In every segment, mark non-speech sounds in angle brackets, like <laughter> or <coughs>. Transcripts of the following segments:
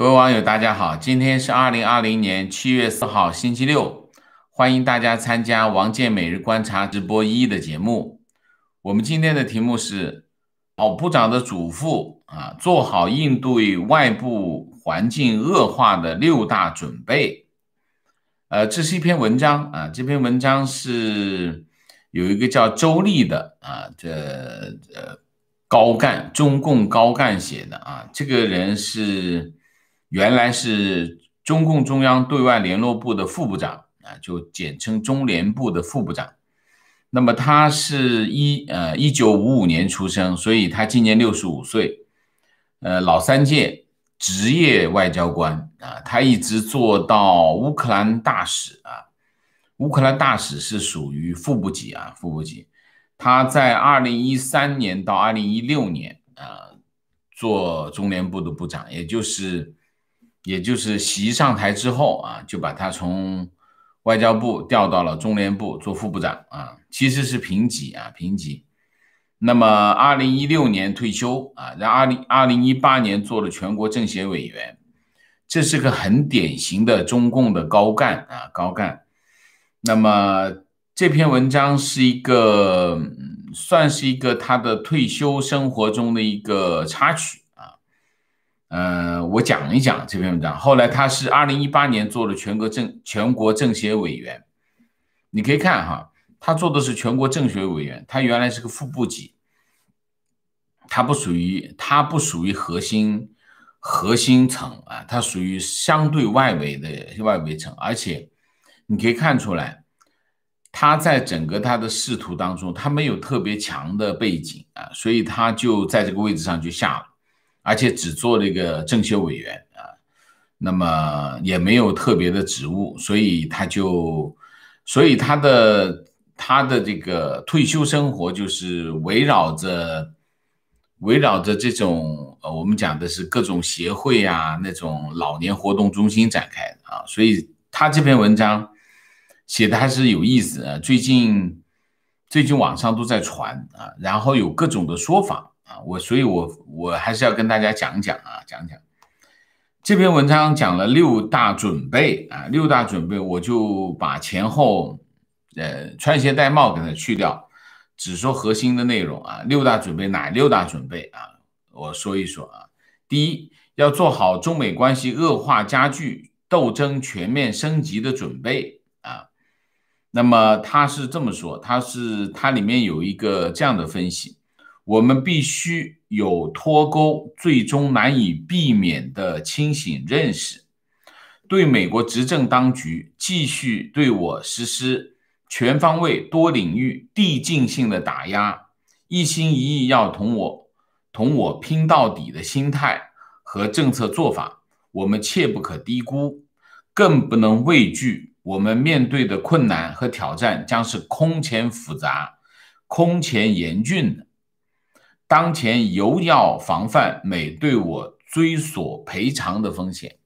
各位网友，大家好！今天是二零二零年七月四号，星期六，欢迎大家参加王建每日观察直播一的节目。我们今天的题目是“老部长的嘱咐啊，做好应对外部环境恶化的六大准备”。呃，这是一篇文章啊，这篇文章是有一个叫周丽的啊，这呃高干，中共高干写的啊，这个人是。原来是中共中央对外联络部的副部长啊，就简称中联部的副部长。那么他是一呃一九五五年出生，所以他今年六十五岁。呃，老三届职业外交官啊，他一直做到乌克兰大使啊。乌克兰大使是属于副部级啊，副部级。他在二零一三年到二零一六年啊做中联部的部长，也就是。也就是习上台之后啊，就把他从外交部调到了中联部做副部长啊，其实是平级啊，平级。那么，二零一六年退休啊，然后二零二零一八年做了全国政协委员，这是个很典型的中共的高干啊，高干。那么，这篇文章是一个，算是一个他的退休生活中的一个插曲。呃，我讲一讲这篇文章。后来他是二零一八年做了全国政全国政协委员，你可以看哈，他做的是全国政协委员。他原来是个副部级，他不属于他不属于核心核心层啊，他属于相对外围的外围层。而且你可以看出来，他在整个他的仕途当中，他没有特别强的背景啊，所以他就在这个位置上就下了。而且只做了一个政协委员啊，那么也没有特别的职务，所以他就，所以他的他的这个退休生活就是围绕着围绕着这种呃，我们讲的是各种协会啊，那种老年活动中心展开的啊，所以他这篇文章写的还是有意思。最近最近网上都在传啊，然后有各种的说法。啊，我所以，我我还是要跟大家讲讲啊，讲讲这篇文章讲了六大准备啊，六大准备，我就把前后呃穿鞋戴帽给它去掉，只说核心的内容啊。六大准备哪六大准备啊？我说一说啊。第一，要做好中美关系恶化加剧、斗争全面升级的准备啊。那么他是这么说，他是他里面有一个这样的分析。我们必须有脱钩最终难以避免的清醒认识，对美国执政当局继续对我实施全方位、多领域、递进性的打压，一心一意要同我同我拼到底的心态和政策做法，我们切不可低估，更不能畏惧。我们面对的困难和挑战将是空前复杂、空前严峻的。当前尤要防范美对我追索赔偿的风险，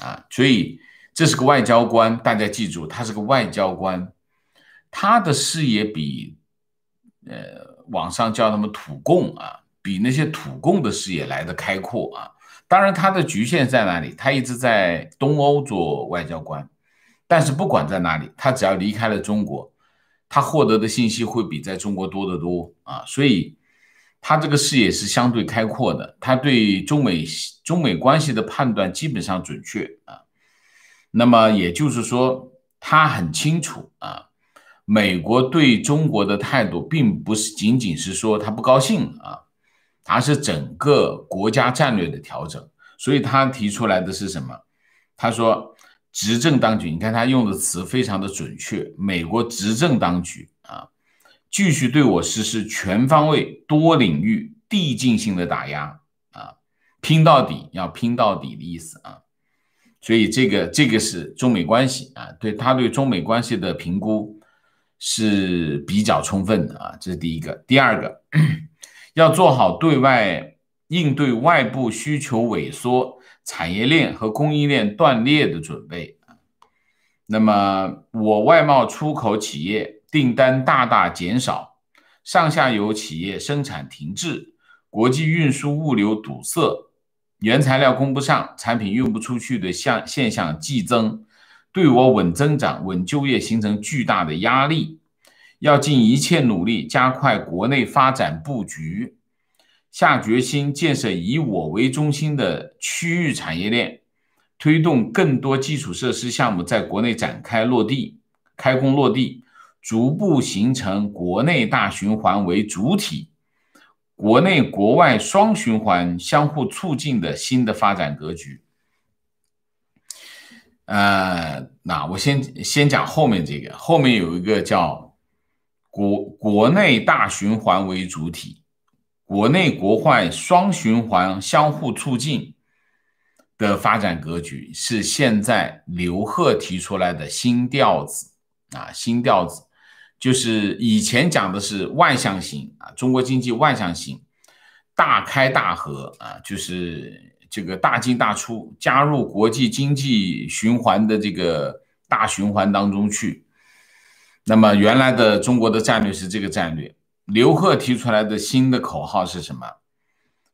啊，所以这是个外交官，大家记住，他是个外交官，他的视野比，呃，网上叫他们土共啊，比那些土共的视野来的开阔啊。当然，他的局限在哪里？他一直在东欧做外交官，但是不管在哪里，他只要离开了中国，他获得的信息会比在中国多得多啊，所以。他这个视野是相对开阔的，他对中美中美关系的判断基本上准确啊。那么也就是说，他很清楚啊，美国对中国的态度并不是仅仅是说他不高兴啊，而是整个国家战略的调整。所以他提出来的是什么？他说，执政当局，你看他用的词非常的准确，美国执政当局。继续对我实施全方位、多领域、递进性的打压啊，拼到底，要拼到底的意思啊。所以这个这个是中美关系啊，对他对中美关系的评估是比较充分的啊。这是第一个。第二个，<clears throat> 要做好对外应对外部需求萎缩、产业链和供应链断裂的准备啊。那么我外贸出口企业。订单大大减少，上下游企业生产停滞，国际运输物流堵塞，原材料供不上，产品运不出去的相现象激增，对我稳增长、稳就业形成巨大的压力。要尽一切努力加快国内发展布局，下决心建设以我为中心的区域产业链，推动更多基础设施项目在国内展开落地、开工落地。逐步形成国内大循环为主体、国内国外双循环相互促进的新的发展格局。呃，那我先先讲后面这个，后面有一个叫“国国内大循环为主体、国内国外双循环相互促进”的发展格局，是现在刘鹤提出来的新调子啊，新调子。就是以前讲的是万象型啊，中国经济万象型，大开大合啊，就是这个大进大出，加入国际经济循环的这个大循环当中去。那么原来的中国的战略是这个战略，刘鹤提出来的新的口号是什么？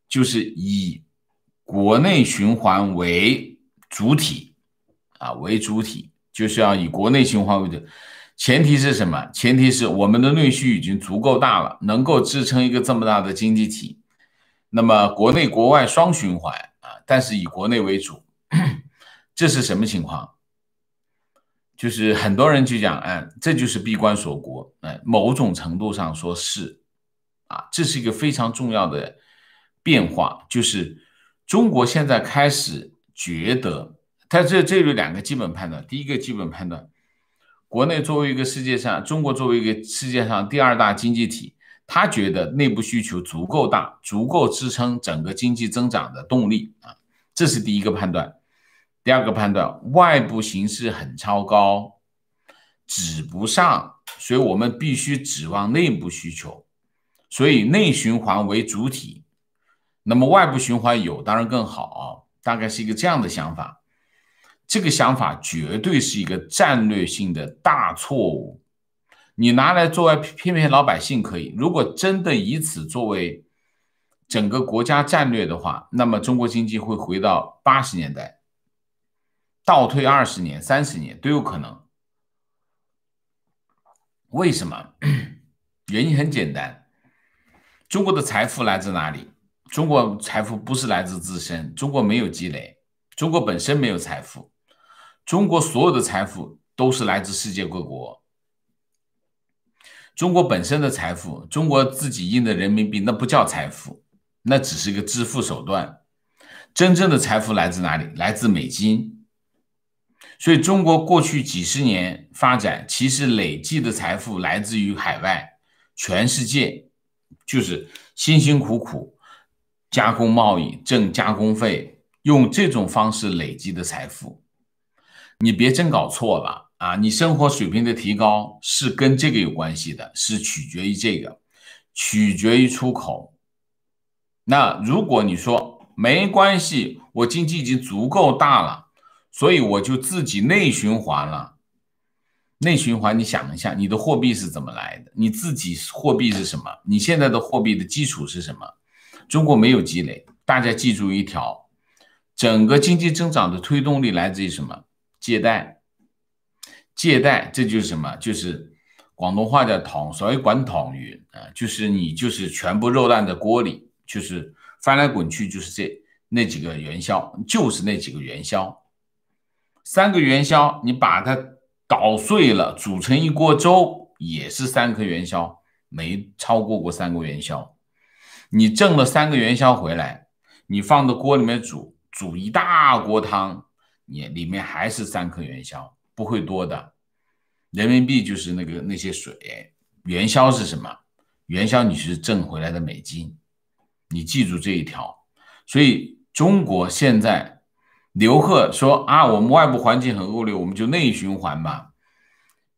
就是以国内循环为主体啊为主体，就是要以国内循环为主。前提是什么？前提是我们的内需已经足够大了，能够支撑一个这么大的经济体。那么国内国外双循环啊，但是以国内为主，这是什么情况？就是很多人就讲，哎，这就是闭关锁国，哎，某种程度上说是啊，这是一个非常重要的变化，就是中国现在开始觉得，它这这有两个基本判断，第一个基本判断。国内作为一个世界上，中国作为一个世界上第二大经济体，他觉得内部需求足够大，足够支撑整个经济增长的动力啊，这是第一个判断。第二个判断，外部形势很超高，指不上，所以我们必须指望内部需求，所以内循环为主体，那么外部循环有，当然更好，大概是一个这样的想法。这个想法绝对是一个战略性的大错误。你拿来作为骗骗老百姓可以，如果真的以此作为整个国家战略的话，那么中国经济会回到八十年代，倒退二十年、三十年都有可能。为什么？<clears throat> 原因很简单，中国的财富来自哪里？中国财富不是来自自身，中国没有积累，中国本身没有财富。中国所有的财富都是来自世界各国。中国本身的财富，中国自己印的人民币，那不叫财富，那只是一个支付手段。真正的财富来自哪里？来自美金。所以，中国过去几十年发展，其实累计的财富来自于海外，全世界，就是辛辛苦苦加工贸易，挣加工费，用这种方式累积的财富。你别真搞错了啊！你生活水平的提高是跟这个有关系的，是取决于这个，取决于出口。那如果你说没关系，我经济已经足够大了，所以我就自己内循环了。内循环，你想一下，你的货币是怎么来的？你自己货币是什么？你现在的货币的基础是什么？中国没有积累。大家记住一条：整个经济增长的推动力来自于什么？借贷，借贷，这就是什么？就是广东话叫“统”，所谓“管统鱼”啊，就是你就是全部肉烂在锅里，就是翻来滚去，就是这那几个元宵，就是那几个元宵。三个元宵，你把它捣碎了，煮成一锅粥，也是三颗元宵，没超过过三个元宵。你挣了三个元宵回来，你放到锅里面煮，煮一大锅汤。你里面还是三颗元宵，不会多的。人民币就是那个那些水，元宵是什么？元宵你是挣回来的美金，你记住这一条。所以中国现在，刘贺说啊，我们外部环境很恶劣，我们就内循环嘛。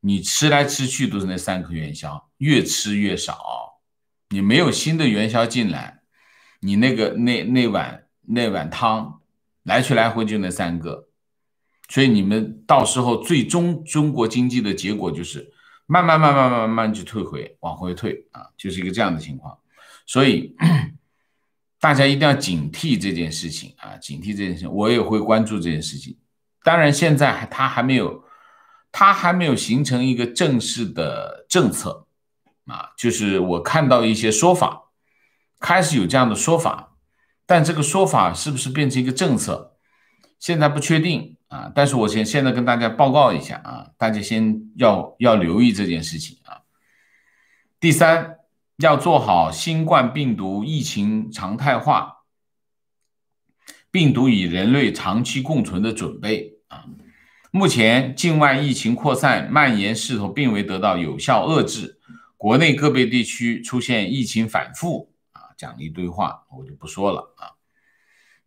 你吃来吃去都是那三颗元宵，越吃越少，你没有新的元宵进来，你那个那那碗那碗汤来去来回就那三个。所以你们到时候最终中国经济的结果就是慢慢慢慢慢慢慢就退回往回退啊，就是一个这样的情况。所以大家一定要警惕这件事情啊，警惕这件事情。我也会关注这件事情。当然现在还他还没有他还没有形成一个正式的政策啊，就是我看到一些说法开始有这样的说法，但这个说法是不是变成一个政策，现在不确定。啊！但是我现现在跟大家报告一下啊，大家先要要留意这件事情啊。第三，要做好新冠病毒疫情常态化、病毒与人类长期共存的准备啊。目前，境外疫情扩散蔓延势头并未得到有效遏制，国内个别地区出现疫情反复啊。讲了一堆话，我就不说了啊。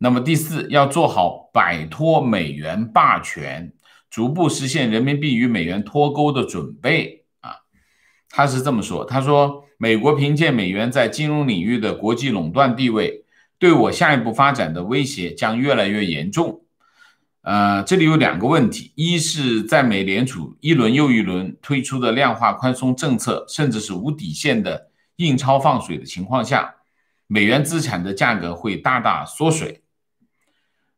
那么第四，要做好摆脱美元霸权、逐步实现人民币与美元脱钩的准备啊。他是这么说，他说：“美国凭借美元在金融领域的国际垄断地位，对我下一步发展的威胁将越来越严重。”呃，这里有两个问题：一是，在美联储一轮又一轮推出的量化宽松政策，甚至是无底线的印钞放水的情况下，美元资产的价格会大大缩水。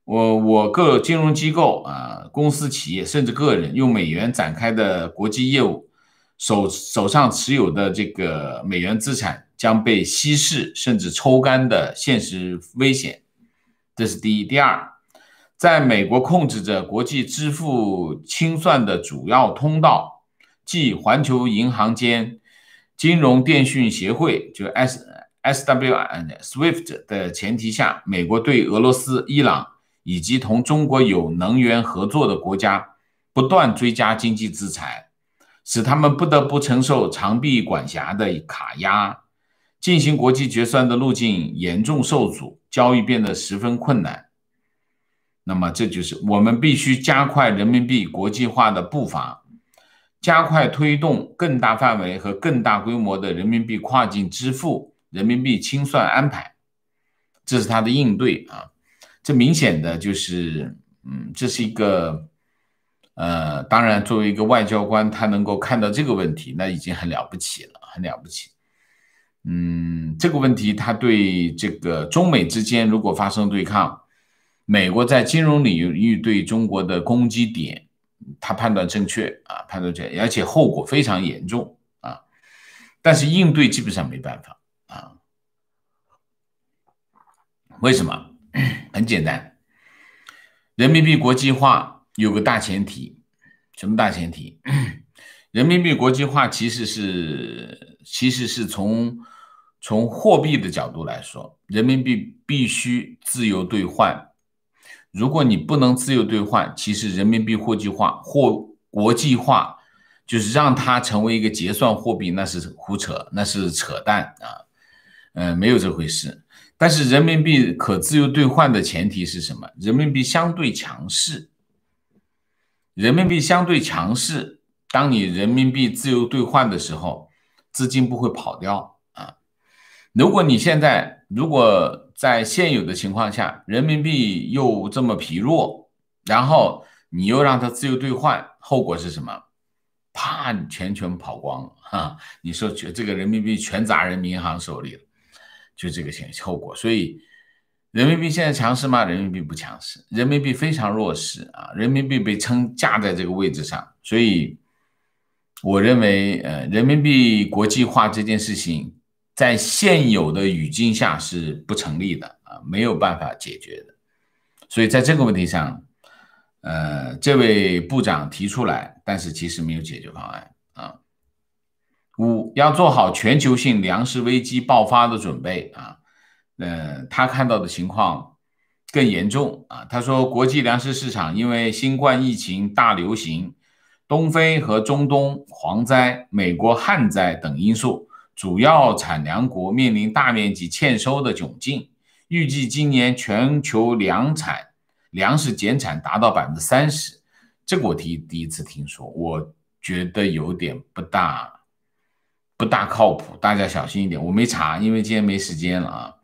我我各金融机构啊、公司、企业甚至个人用美元展开的国际业务，手手上持有的这个美元资产将被稀释甚至抽干的现实危险，这是第一。第二，在美国控制着国际支付清算的主要通道，即环球银行间金融电讯协会就 S S W I Swift 的前提下，美国对俄罗斯、伊朗。以及同中国有能源合作的国家不断追加经济制裁，使他们不得不承受长臂管辖的卡压，进行国际决算的路径严重受阻，交易变得十分困难。那么，这就是我们必须加快人民币国际化的步伐，加快推动更大范围和更大规模的人民币跨境支付、人民币清算安排。这是他的应对啊。这明显的就是，嗯，这是一个，呃，当然，作为一个外交官，他能够看到这个问题，那已经很了不起了，很了不起。嗯，这个问题，他对这个中美之间如果发生对抗，美国在金融领域对中国的攻击点，他判断正确啊，判断正确，而且后果非常严重啊。但是应对基本上没办法啊，为什么？<clears throat> 很简单，人民币国际化有个大前提，什么大前提？<clears throat> 人民币国际化其实是其实是从从货币的角度来说，人民币必须自由兑换。如果你不能自由兑换，其实人民币货币化或国际化就是让它成为一个结算货币，那是胡扯，那是扯淡啊，嗯，没有这回事。但是人民币可自由兑换的前提是什么？人民币相对强势，人民币相对强势。当你人民币自由兑换的时候，资金不会跑掉啊。如果你现在如果在现有的情况下，人民币又这么疲弱，然后你又让它自由兑换，后果是什么？啪，全全跑光了哈！你说，这这个人民币全砸人民银行手里了。就这个前后果，所以人民币现在强势吗？人民币不强势，人民币非常弱势啊！人民币被撑架在这个位置上，所以我认为，呃，人民币国际化这件事情，在现有的语境下是不成立的啊，没有办法解决的。所以在这个问题上，呃，这位部长提出来，但是其实没有解决方案。五要做好全球性粮食危机爆发的准备啊，嗯，他看到的情况更严重啊。他说，国际粮食市场因为新冠疫情大流行、东非和中东蝗灾、美国旱灾等因素，主要产粮国面临大面积欠收的窘境。预计今年全球粮产粮食减产达到百分之三十，这个我第第一次听说，我觉得有点不大。不大靠谱，大家小心一点。我没查，因为今天没时间了啊。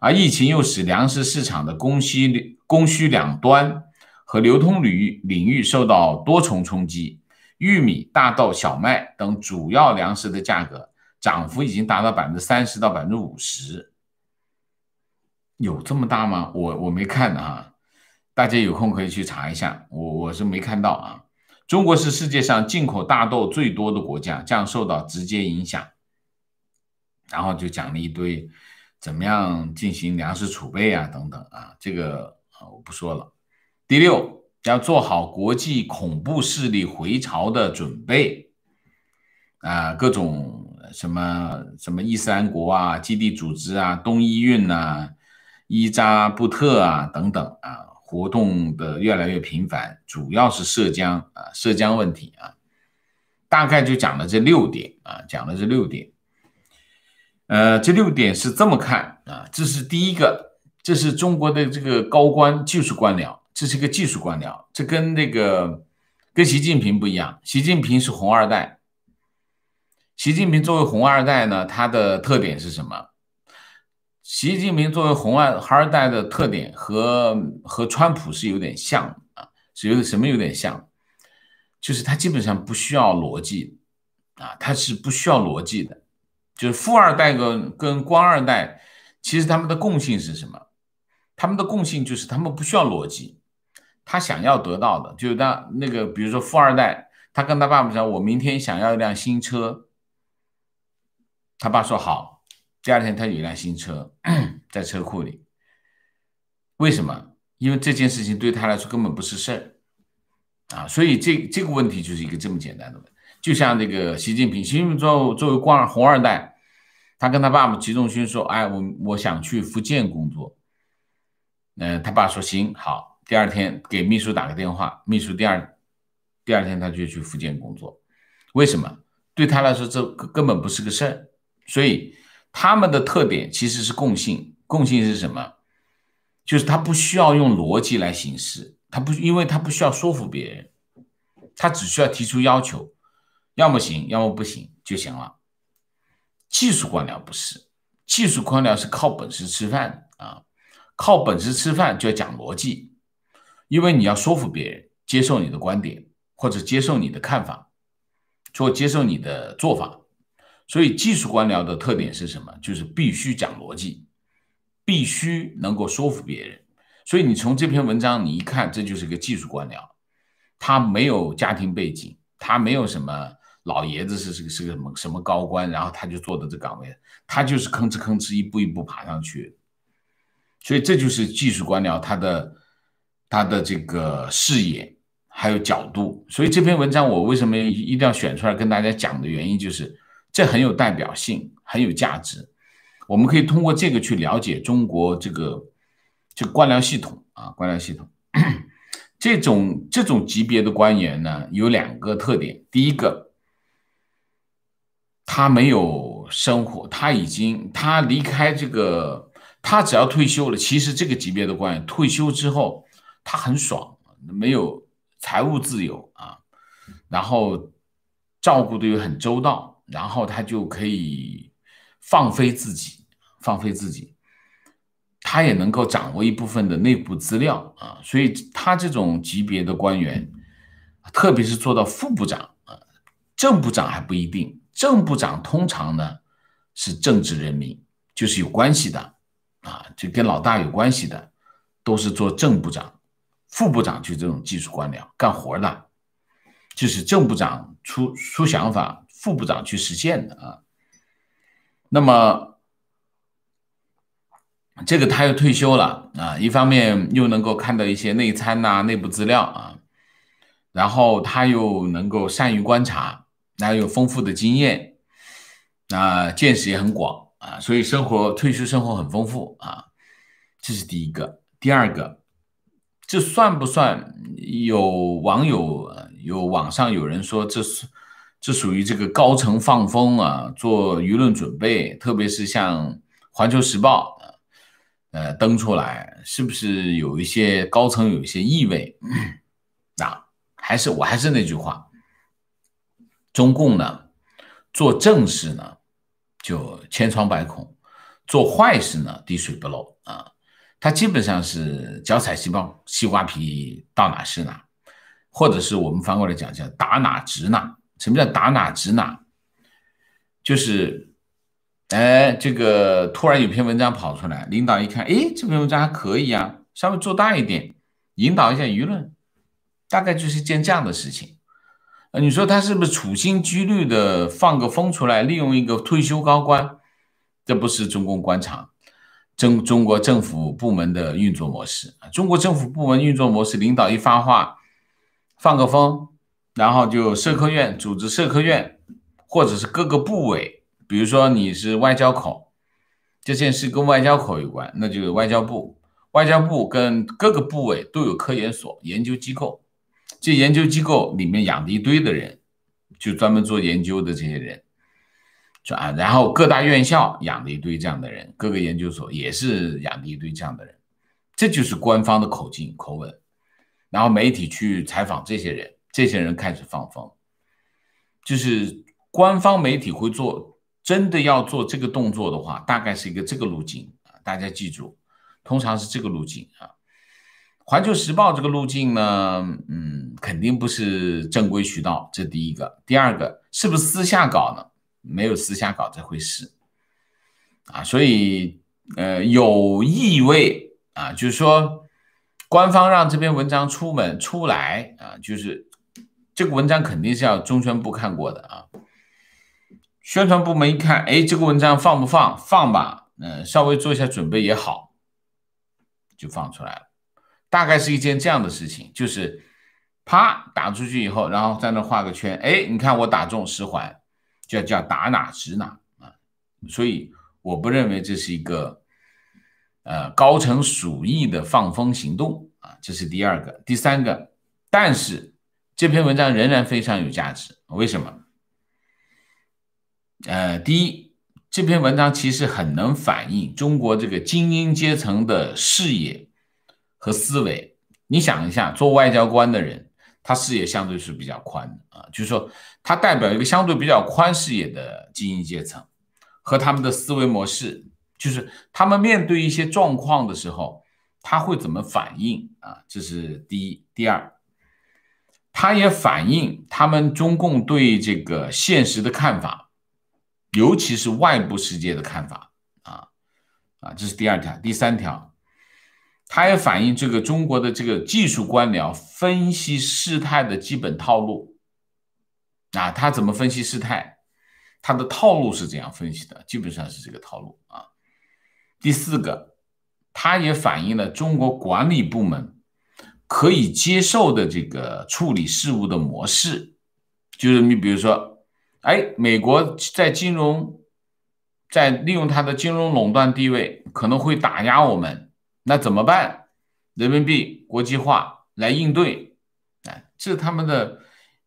而疫情又使粮食市场的供需供需两端和流通领域领域受到多重冲击，玉米、大豆、小麦等主要粮食的价格涨幅已经达到百分之三十到百分之五十，有这么大吗？我我没看啊，大家有空可以去查一下，我我是没看到啊。中国是世界上进口大豆最多的国家，这样受到直接影响。然后就讲了一堆，怎么样进行粮食储备啊，等等啊，这个啊我不说了。第六，要做好国际恐怖势力回潮的准备啊，各种什么什么伊斯兰国啊、基地组织啊、东伊运呐、伊扎布特啊等等啊。活动的越来越频繁，主要是涉疆啊，涉疆问题啊，大概就讲了这六点啊，讲了这六点。呃，这六点是这么看啊，这是第一个，这是中国的这个高官技术官僚，这是一个技术官僚，这跟那个跟习近平不一样，习近平是红二代。习近平作为红二代呢，他的特点是什么？习近平作为红二孩二代的特点和和川普是有点像啊，是有点什么有点像，就是他基本上不需要逻辑啊，他是不需要逻辑的。就是富二代跟跟官二代，其实他们的共性是什么？他们的共性就是他们不需要逻辑。他想要得到的，就是当那个，比如说富二代，他跟他爸爸讲：“我明天想要一辆新车。”他爸说：“好。”第二天，他有一辆新车 <clears throat> 在车库里。为什么？因为这件事情对他来说根本不是事儿啊！所以这这个问题就是一个这么简单的问。就像那个习近平，习近平作作为官红二代，他跟他爸爸习仲勋说：“哎，我我想去福建工作。”嗯，他爸说：“行，好。”第二天给秘书打个电话，秘书第二第二天他就去福建工作。为什么？对他来说这根本不是个事儿。所以。他们的特点其实是共性，共性是什么？就是他不需要用逻辑来行事，他不，因为他不需要说服别人，他只需要提出要求，要么行，要么不行就行了。技术官僚不是，技术官僚是靠本事吃饭啊，靠本事吃饭就要讲逻辑，因为你要说服别人接受你的观点，或者接受你的看法，或接受你的做法。所以技术官僚的特点是什么？就是必须讲逻辑，必须能够说服别人。所以你从这篇文章你一看，这就是个技术官僚，他没有家庭背景，他没有什么老爷子是是是个什么什么高官，然后他就做的这岗位，他就是吭哧吭哧一步一步爬上去。所以这就是技术官僚他的他的这个视野还有角度。所以这篇文章我为什么一定要选出来跟大家讲的原因就是。这很有代表性，很有价值。我们可以通过这个去了解中国这个这个官僚系统啊，官僚系统这种这种级别的官员呢，有两个特点。第一个，他没有生活，他已经他离开这个，他只要退休了。其实这个级别的官员退休之后，他很爽，没有财务自由啊，然后照顾的又很周到。然后他就可以放飞自己，放飞自己，他也能够掌握一部分的内部资料啊。所以，他这种级别的官员，特别是做到副部长啊，正部长还不一定。正部长通常呢是政治人民，就是有关系的啊，就跟老大有关系的，都是做正部长。副部长就这种技术官僚，干活的，就是正部长出出想法。副部长去实现的啊，那么这个他又退休了啊，一方面又能够看到一些内参呐、内部资料啊，然后他又能够善于观察，那有丰富的经验，那见识也很广啊，所以生活退休生活很丰富啊，这是第一个。第二个，这算不算？有网友有网上有人说这是。这属于这个高层放风啊，做舆论准备，特别是像《环球时报》呃登出来，是不是有一些高层有一些意味？那 <coughs> 还是我还是那句话，中共呢做正事呢就千疮百孔，做坏事呢滴水不漏啊。他基本上是脚踩西瓜西瓜皮，到哪是哪，或者是我们反过来讲一下，打哪指哪。什么叫打哪指哪？就是，哎，这个突然有篇文章跑出来，领导一看，哎，这篇文章还可以啊，稍微做大一点，引导一下舆论，大概就是一件这样的事情。你说他是不是处心积虑的放个风出来，利用一个退休高官？这不是中共官场、中中国政府部门的运作模式。中国政府部门运作模式，领导一发话，放个风。然后就社科院组织社科院，或者是各个部委，比如说你是外交口，这件事跟外交口有关，那就有外交部，外交部跟各个部委都有科研所、研究机构，这研究机构里面养的一堆的人，就专门做研究的这些人，啊，然后各大院校养的一堆这样的人，各个研究所也是养的一堆这样的人，这就是官方的口径口吻，然后媒体去采访这些人。这些人开始放风，就是官方媒体会做，真的要做这个动作的话，大概是一个这个路径啊。大家记住，通常是这个路径啊。《环球时报》这个路径呢，嗯，肯定不是正规渠道，这第一个。第二个，是不是私下搞呢？没有私下搞这回事，啊，所以呃，有意味啊，就是说，官方让这篇文章出门出来啊，就是。这个文章肯定是要中宣部看过的啊。宣传部门一看，哎，这个文章放不放？放吧，嗯，稍微做一下准备也好，就放出来了。大概是一件这样的事情，就是啪打出去以后，然后在那画个圈，哎，你看我打中十环，叫叫打哪指哪啊。所以我不认为这是一个呃高层鼠疫的放风行动啊。这是第二个，第三个，但是。这篇文章仍然非常有价值，为什么？呃，第一，这篇文章其实很能反映中国这个精英阶层的视野和思维。你想一下，做外交官的人，他视野相对是比较宽的啊，就是说，他代表一个相对比较宽视野的精英阶层和他们的思维模式，就是他们面对一些状况的时候，他会怎么反应啊？这是第一，第二。它也反映他们中共对这个现实的看法，尤其是外部世界的看法啊啊，这是第二条，第三条，它也反映这个中国的这个技术官僚分析事态的基本套路。啊，他怎么分析事态？他的套路是怎样分析的？基本上是这个套路啊。第四个，它也反映了中国管理部门。可以接受的这个处理事务的模式，就是你比如说，哎，美国在金融在利用它的金融垄断地位，可能会打压我们，那怎么办？人民币国际化来应对，哎，这是他们的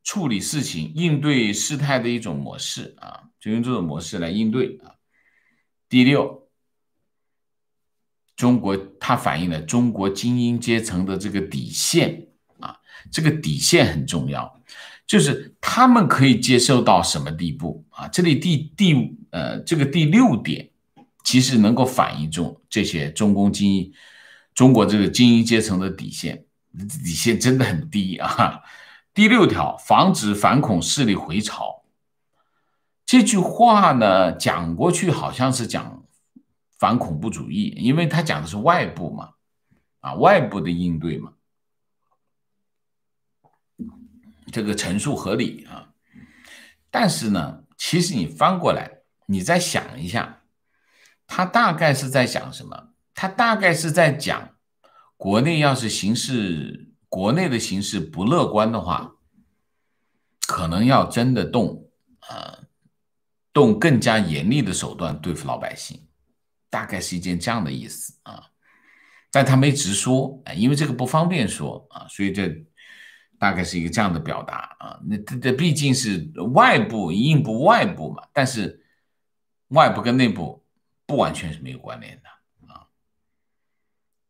处理事情、应对事态的一种模式啊，就用这种模式来应对啊。第六。中国它反映了中国精英阶层的这个底线啊，这个底线很重要，就是他们可以接受到什么地步啊？这里第第呃这个第六点，其实能够反映出这些中公精英、中国这个精英阶层的底线，底线真的很低啊。第六条，防止反恐势力回潮，这句话呢讲过去好像是讲。反恐怖主义，因为他讲的是外部嘛，啊，外部的应对嘛，这个陈述合理啊。但是呢，其实你翻过来，你再想一下，他大概是在讲什么？他大概是在讲，国内要是形势，国内的形势不乐观的话，可能要真的动，啊，动更加严厉的手段对付老百姓。大概是一件这样的意思啊，但他没直说啊，因为这个不方便说啊，所以这大概是一个这样的表达啊。那这这毕竟是外部硬部外部嘛，但是外部跟内部不完全是没有关联的啊。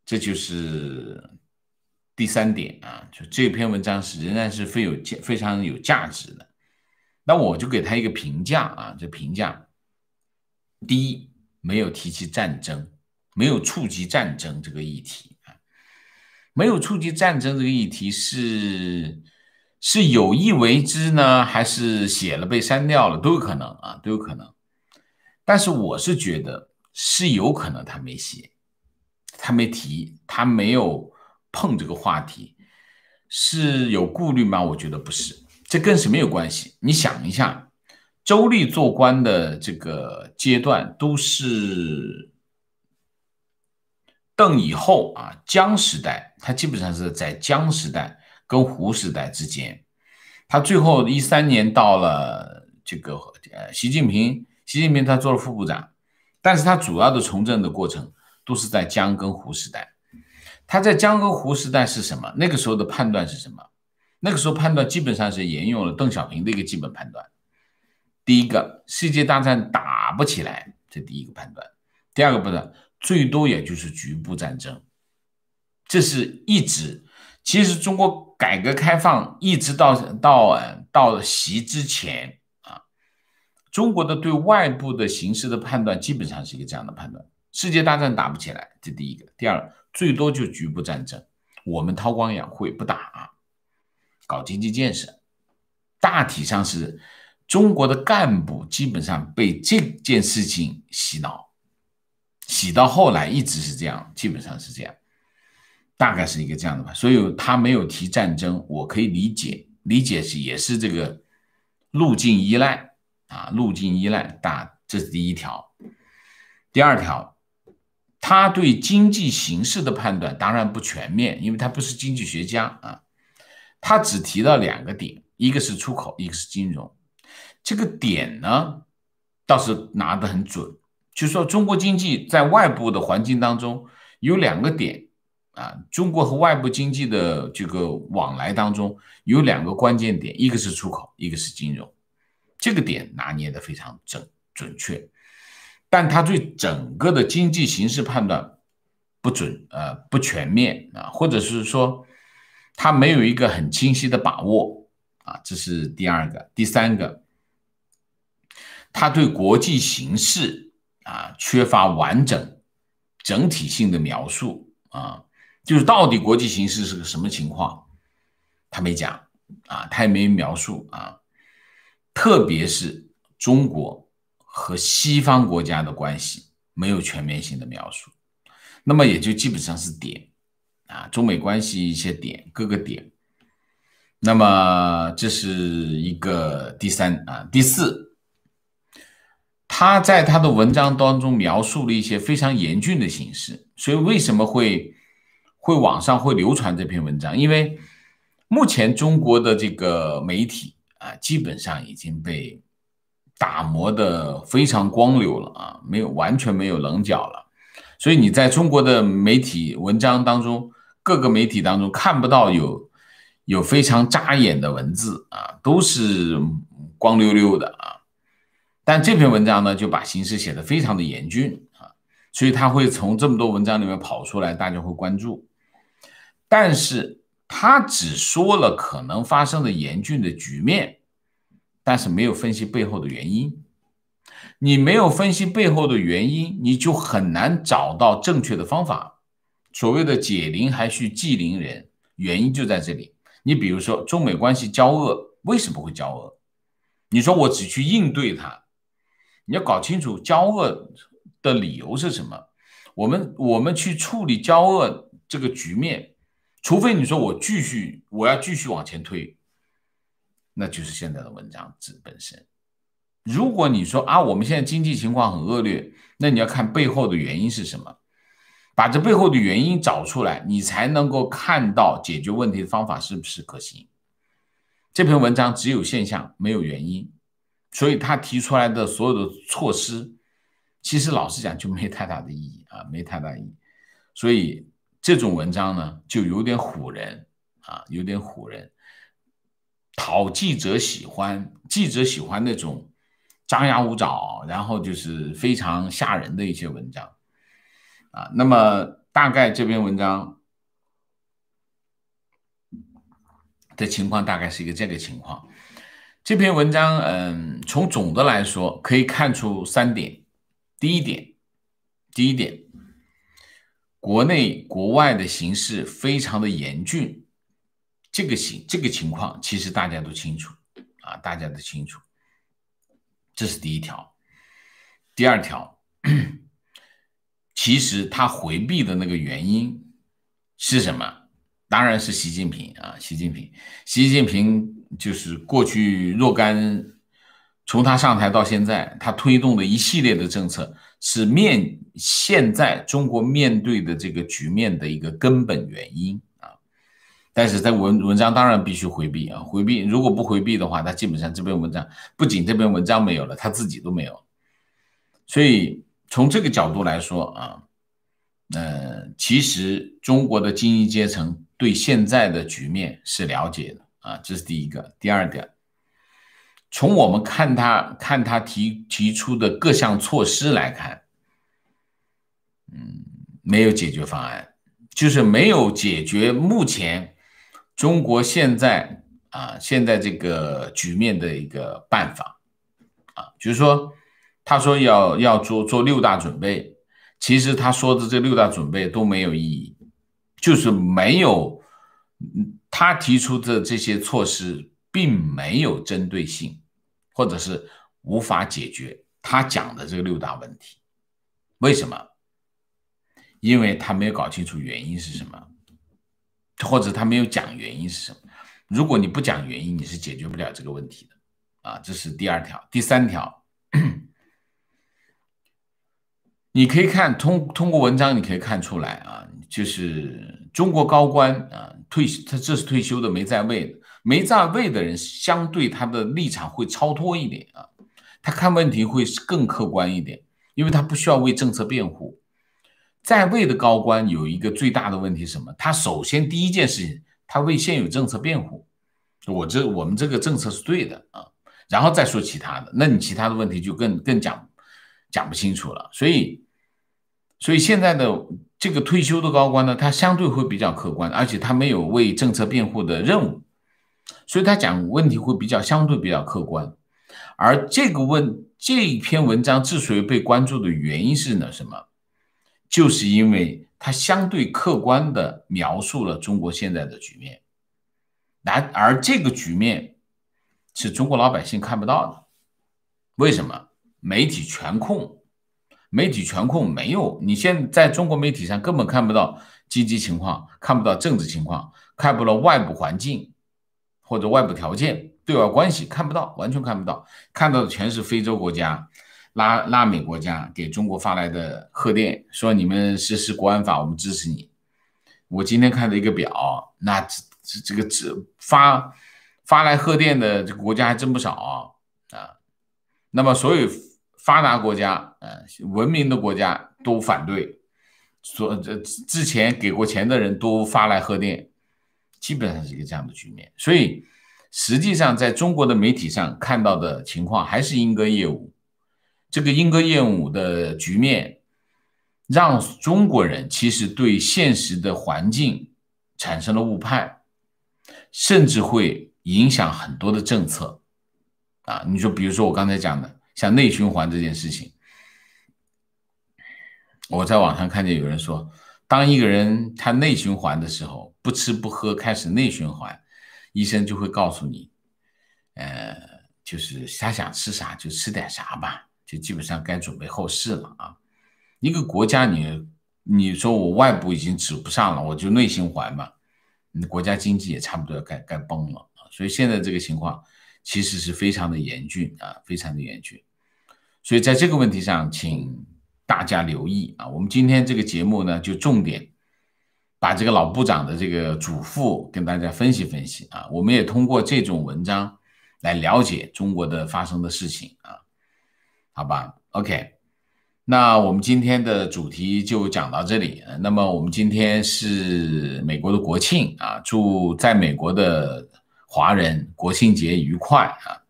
这就是第三点啊，就这篇文章是仍然是非有非常有价值的。那我就给他一个评价啊，这评价，第一。没有提起战争，没有触及战争这个议题啊，没有触及战争这个议题是是有意为之呢，还是写了被删掉了都有可能啊，都有可能。但是我是觉得是有可能他没写，他没提，他没有碰这个话题，是有顾虑吗？我觉得不是，这跟什么有关系？你想一下。周立做官的这个阶段都是邓以后啊，江时代，他基本上是在江时代跟胡时代之间。他最后一三年到了这个呃，习近平，<laughs> 习近平他做了副部长，但是他主要的从政的过程都是在江跟胡时代。他在江跟胡时代是什么？那个时候的判断是什么？那个时候判断基本上是沿用了邓小平的一个基本判断。第一个，世界大战打不起来，这第一个判断；第二个判断，最多也就是局部战争，这是一直。其实中国改革开放一直到到到习之前啊，中国的对外部的形势的判断基本上是一个这样的判断：世界大战打不起来，这第一个；第二，最多就局部战争，我们韬光养晦，不打，搞经济建设，大体上是。中国的干部基本上被这件事情洗脑，洗到后来一直是这样，基本上是这样，大概是一个这样的吧。所以，他没有提战争，我可以理解，理解是也是这个路径依赖啊，路径依赖大，这是第一条。第二条，他对经济形势的判断当然不全面，因为他不是经济学家啊，他只提到两个点，一个是出口，一个是金融。这个点呢，倒是拿得很准，就说中国经济在外部的环境当中有两个点啊，中国和外部经济的这个往来当中有两个关键点，一个是出口，一个是金融，这个点拿捏的非常准准确。但他对整个的经济形势判断不准呃，不全面啊，或者是说他没有一个很清晰的把握啊，这是第二个，第三个。他对国际形势啊缺乏完整、整体性的描述啊，就是到底国际形势是个什么情况，他没讲啊，他也没描述啊，特别是中国和西方国家的关系没有全面性的描述，那么也就基本上是点啊，中美关系一些点，各个点，那么这是一个第三啊，第四。他在他的文章当中描述了一些非常严峻的形式，所以为什么会会网上会流传这篇文章？因为目前中国的这个媒体啊，基本上已经被打磨的非常光溜了啊，没有完全没有棱角了，所以你在中国的媒体文章当中，各个媒体当中看不到有有非常扎眼的文字啊，都是光溜溜的啊。但这篇文章呢，就把形势写得非常的严峻啊，所以他会从这么多文章里面跑出来，大家会关注。但是他只说了可能发生的严峻的局面，但是没有分析背后的原因。你没有分析背后的原因，你就很难找到正确的方法。所谓的解铃还需系铃人，原因就在这里。你比如说中美关系交恶，为什么会交恶？你说我只去应对它。你要搞清楚交恶的理由是什么，我们我们去处理交恶这个局面，除非你说我继续我要继续往前推，那就是现在的文章之本身。如果你说啊我们现在经济情况很恶劣，那你要看背后的原因是什么，把这背后的原因找出来，你才能够看到解决问题的方法是不是可行。这篇文章只有现象没有原因。所以他提出来的所有的措施，其实老实讲就没太大的意义啊，没太大意义。所以这种文章呢，就有点唬人啊，有点唬人，讨记者喜欢，记者喜欢那种张牙舞爪，然后就是非常吓人的一些文章啊。那么大概这篇文章的情况，大概是一个这个情况。这篇文章，嗯，从总的来说可以看出三点。第一点，第一点，国内国外的形势非常的严峻，这个形这个情况其实大家都清楚啊，大家都清楚。这是第一条。第二条，其实他回避的那个原因是什么？当然是习近平啊，习近平，习近平。就是过去若干，从他上台到现在，他推动的一系列的政策，是面现在中国面对的这个局面的一个根本原因啊。但是在文文章当然必须回避啊，回避如果不回避的话，他基本上这篇文章不仅这篇文章没有了，他自己都没有。所以从这个角度来说啊，嗯，其实中国的精英阶层对现在的局面是了解的。啊，这是第一个，第二个，从我们看他看他提提出的各项措施来看，嗯，没有解决方案，就是没有解决目前中国现在啊现在这个局面的一个办法，啊，就是说他说要要做做六大准备，其实他说的这六大准备都没有意义，就是没有，嗯。他提出的这些措施并没有针对性，或者是无法解决他讲的这六大问题。为什么？因为他没有搞清楚原因是什么，或者他没有讲原因是什么。如果你不讲原因，你是解决不了这个问题的啊！这是第二条，第三条。你可以看通通过文章，你可以看出来啊，就是中国高官啊，退他这是退休的，没在位的，没在位的人相对他的立场会超脱一点啊，他看问题会更客观一点，因为他不需要为政策辩护。在位的高官有一个最大的问题是什么？他首先第一件事情，他为现有政策辩护，我这我们这个政策是对的啊，然后再说其他的，那你其他的问题就更更讲讲不清楚了，所以。所以现在的这个退休的高官呢，他相对会比较客观，而且他没有为政策辩护的任务，所以他讲问题会比较相对比较客观。而这个问这一篇文章之所以被关注的原因是呢什么？就是因为它相对客观的描述了中国现在的局面。然而这个局面是中国老百姓看不到的，为什么？媒体全控。媒体全控没有，你现在中国媒体上根本看不到经济情况，看不到政治情况，看不到外部环境或者外部条件、对外关系看不到，完全看不到。看到的全是非洲国家、拉拉美国家给中国发来的贺电，说你们实施国安法，我们支持你。我今天看了一个表，那这这个这发发来贺电的这个国家还真不少啊啊。那么所有发达国家。呃，文明的国家都反对，所这之前给过钱的人都发来贺电，基本上是一个这样的局面。所以，实际上在中国的媒体上看到的情况还是莺歌燕舞，这个莺歌燕舞的局面，让中国人其实对现实的环境产生了误判，甚至会影响很多的政策。啊，你说，比如说我刚才讲的，像内循环这件事情。我在网上看见有人说，当一个人他内循环的时候，不吃不喝开始内循环，医生就会告诉你，呃，就是他想吃啥就吃点啥吧，就基本上该准备后事了啊。一个国家你你说我外部已经指不上了，我就内循环嘛，你的国家经济也差不多该该崩了所以现在这个情况其实是非常的严峻啊，非常的严峻。所以在这个问题上，请。大家留意啊，我们今天这个节目呢，就重点把这个老部长的这个嘱咐跟大家分析分析啊。我们也通过这种文章来了解中国的发生的事情啊，好吧？OK，那我们今天的主题就讲到这里。那么我们今天是美国的国庆啊，祝在美国的华人国庆节愉快啊。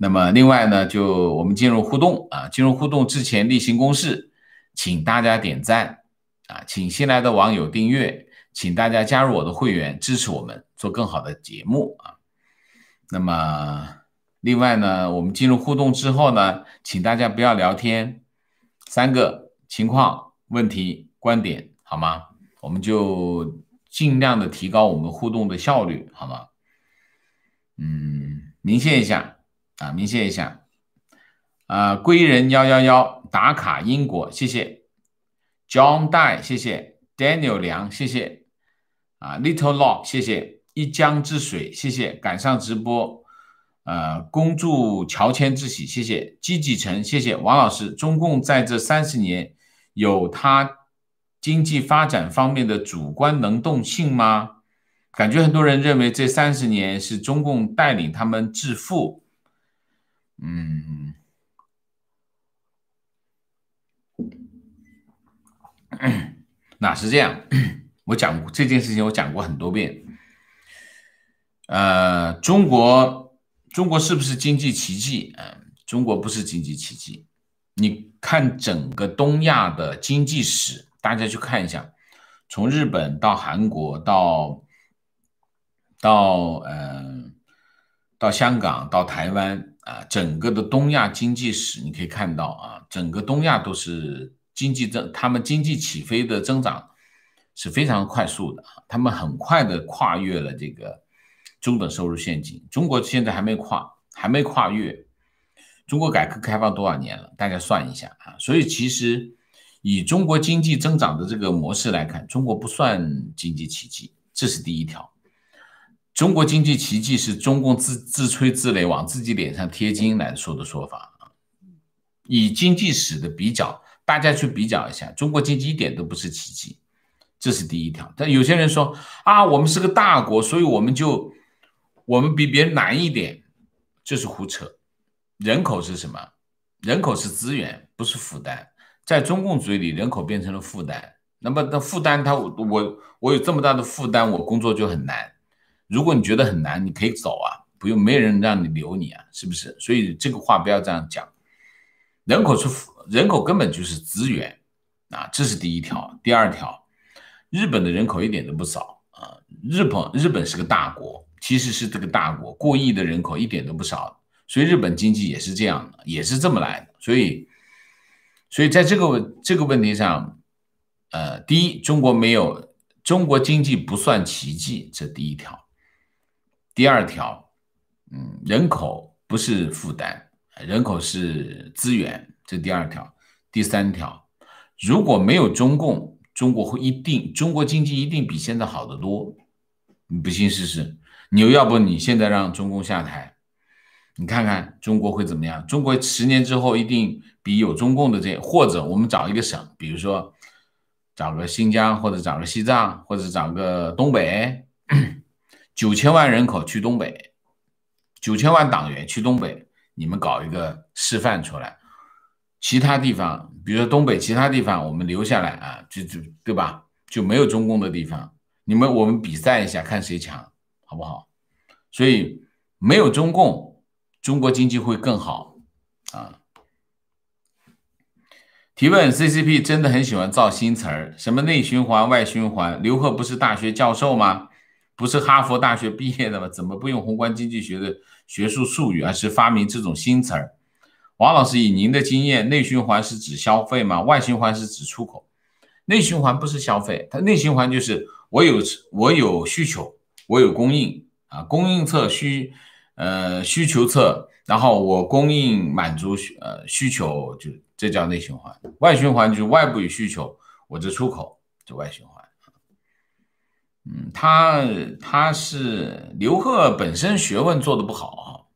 那么另外呢，就我们进入互动啊，进入互动之前例行公事，请大家点赞啊，请新来的网友订阅，请大家加入我的会员，支持我们做更好的节目啊。那么另外呢，我们进入互动之后呢，请大家不要聊天，三个情况问题观点好吗？我们就尽量的提高我们互动的效率好吗？嗯，您线一下。啊，明确一下，啊，归人幺幺幺打卡英国，谢谢，John Dai，谢谢，Daniel 梁，谢谢，啊，Little l o k 谢谢，一江之水，谢谢，赶上直播，呃，恭祝乔迁之喜，谢谢，积极成，谢谢，王老师，中共在这三十年有他经济发展方面的主观能动性吗？感觉很多人认为这三十年是中共带领他们致富。嗯，<coughs> 那是这样？我讲过这件事情，我讲过很多遍。呃，中国，中国是不是经济奇迹？啊，中国不是经济奇迹。你看整个东亚的经济史，大家去看一下，从日本到韩国，到到嗯，到香港，到台湾。啊，整个的东亚经济史，你可以看到啊，整个东亚都是经济增，他们经济起飞的增长是非常快速的，他们很快的跨越了这个中等收入陷阱。中国现在还没跨，还没跨越。中国改革开放多少年了？大家算一下啊。所以其实以中国经济增长的这个模式来看，中国不算经济奇迹，这是第一条。中国经济奇迹是中共自自吹自擂、往自己脸上贴金来说的说法啊。以经济史的比较，大家去比较一下，中国经济一点都不是奇迹，这是第一条。但有些人说啊，我们是个大国，所以我们就我们比别人难一点，这是胡扯。人口是什么？人口是资源，不是负担。在中共嘴里，人口变成了负担。那么，那负担他我我我有这么大的负担，我工作就很难。如果你觉得很难，你可以走啊，不用，没人让你留你啊，是不是？所以这个话不要这样讲。人口是人口，根本就是资源啊，这是第一条。第二条，日本的人口一点都不少啊。日本日本是个大国，其实是这个大国，过亿的人口一点都不少，所以日本经济也是这样的，也是这么来的。所以，所以在这个这个问题上，呃，第一，中国没有中国经济不算奇迹，这第一条。第二条，嗯，人口不是负担，人口是资源。这第二条，第三条，如果没有中共，中国会一定中国经济一定比现在好得多。你不信试试？你要不你现在让中共下台，你看看中国会怎么样？中国十年之后一定比有中共的这，或者我们找一个省，比如说找个新疆，或者找个西藏，或者找个东北。九千万人口去东北，九千万党员去东北，你们搞一个示范出来，其他地方，比如说东北其他地方，我们留下来啊，就就对吧？就没有中共的地方，你们我们比赛一下，看谁强，好不好？所以没有中共，中国经济会更好啊。提问：CCP 真的很喜欢造新词儿，什么内循环、外循环？刘鹤不是大学教授吗？不是哈佛大学毕业的吗？怎么不用宏观经济学的学术术语，而是发明这种新词儿？王老师，以您的经验，内循环是指消费吗？外循环是指出口？内循环不是消费，它内循环就是我有我有需求，我有供应啊，供应侧需，呃需求侧，然后我供应满足呃需求，就这叫内循环。外循环就是外部有需求，我就出口，就外循环。嗯，他他是刘贺本身学问做的不好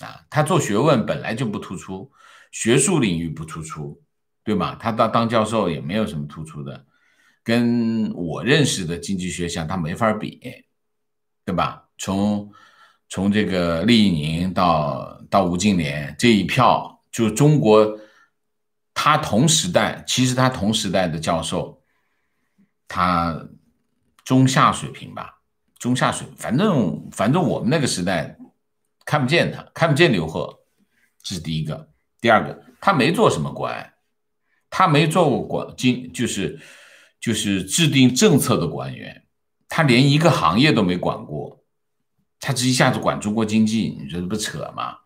啊，他做学问本来就不突出，学术领域不突出，对吗？他当当教授也没有什么突出的，跟我认识的经济学家他没法比，对吧？从从这个厉以宁到到吴敬琏这一票，就中国他同时代，其实他同时代的教授，他。中下水平吧，中下水平。反正反正我们那个时代看不见他，看不见刘贺，这是第一个，第二个，他没做什么官，他没做过管经，就是就是制定政策的官员，他连一个行业都没管过，他这一下子管中国经济，你说这不扯吗？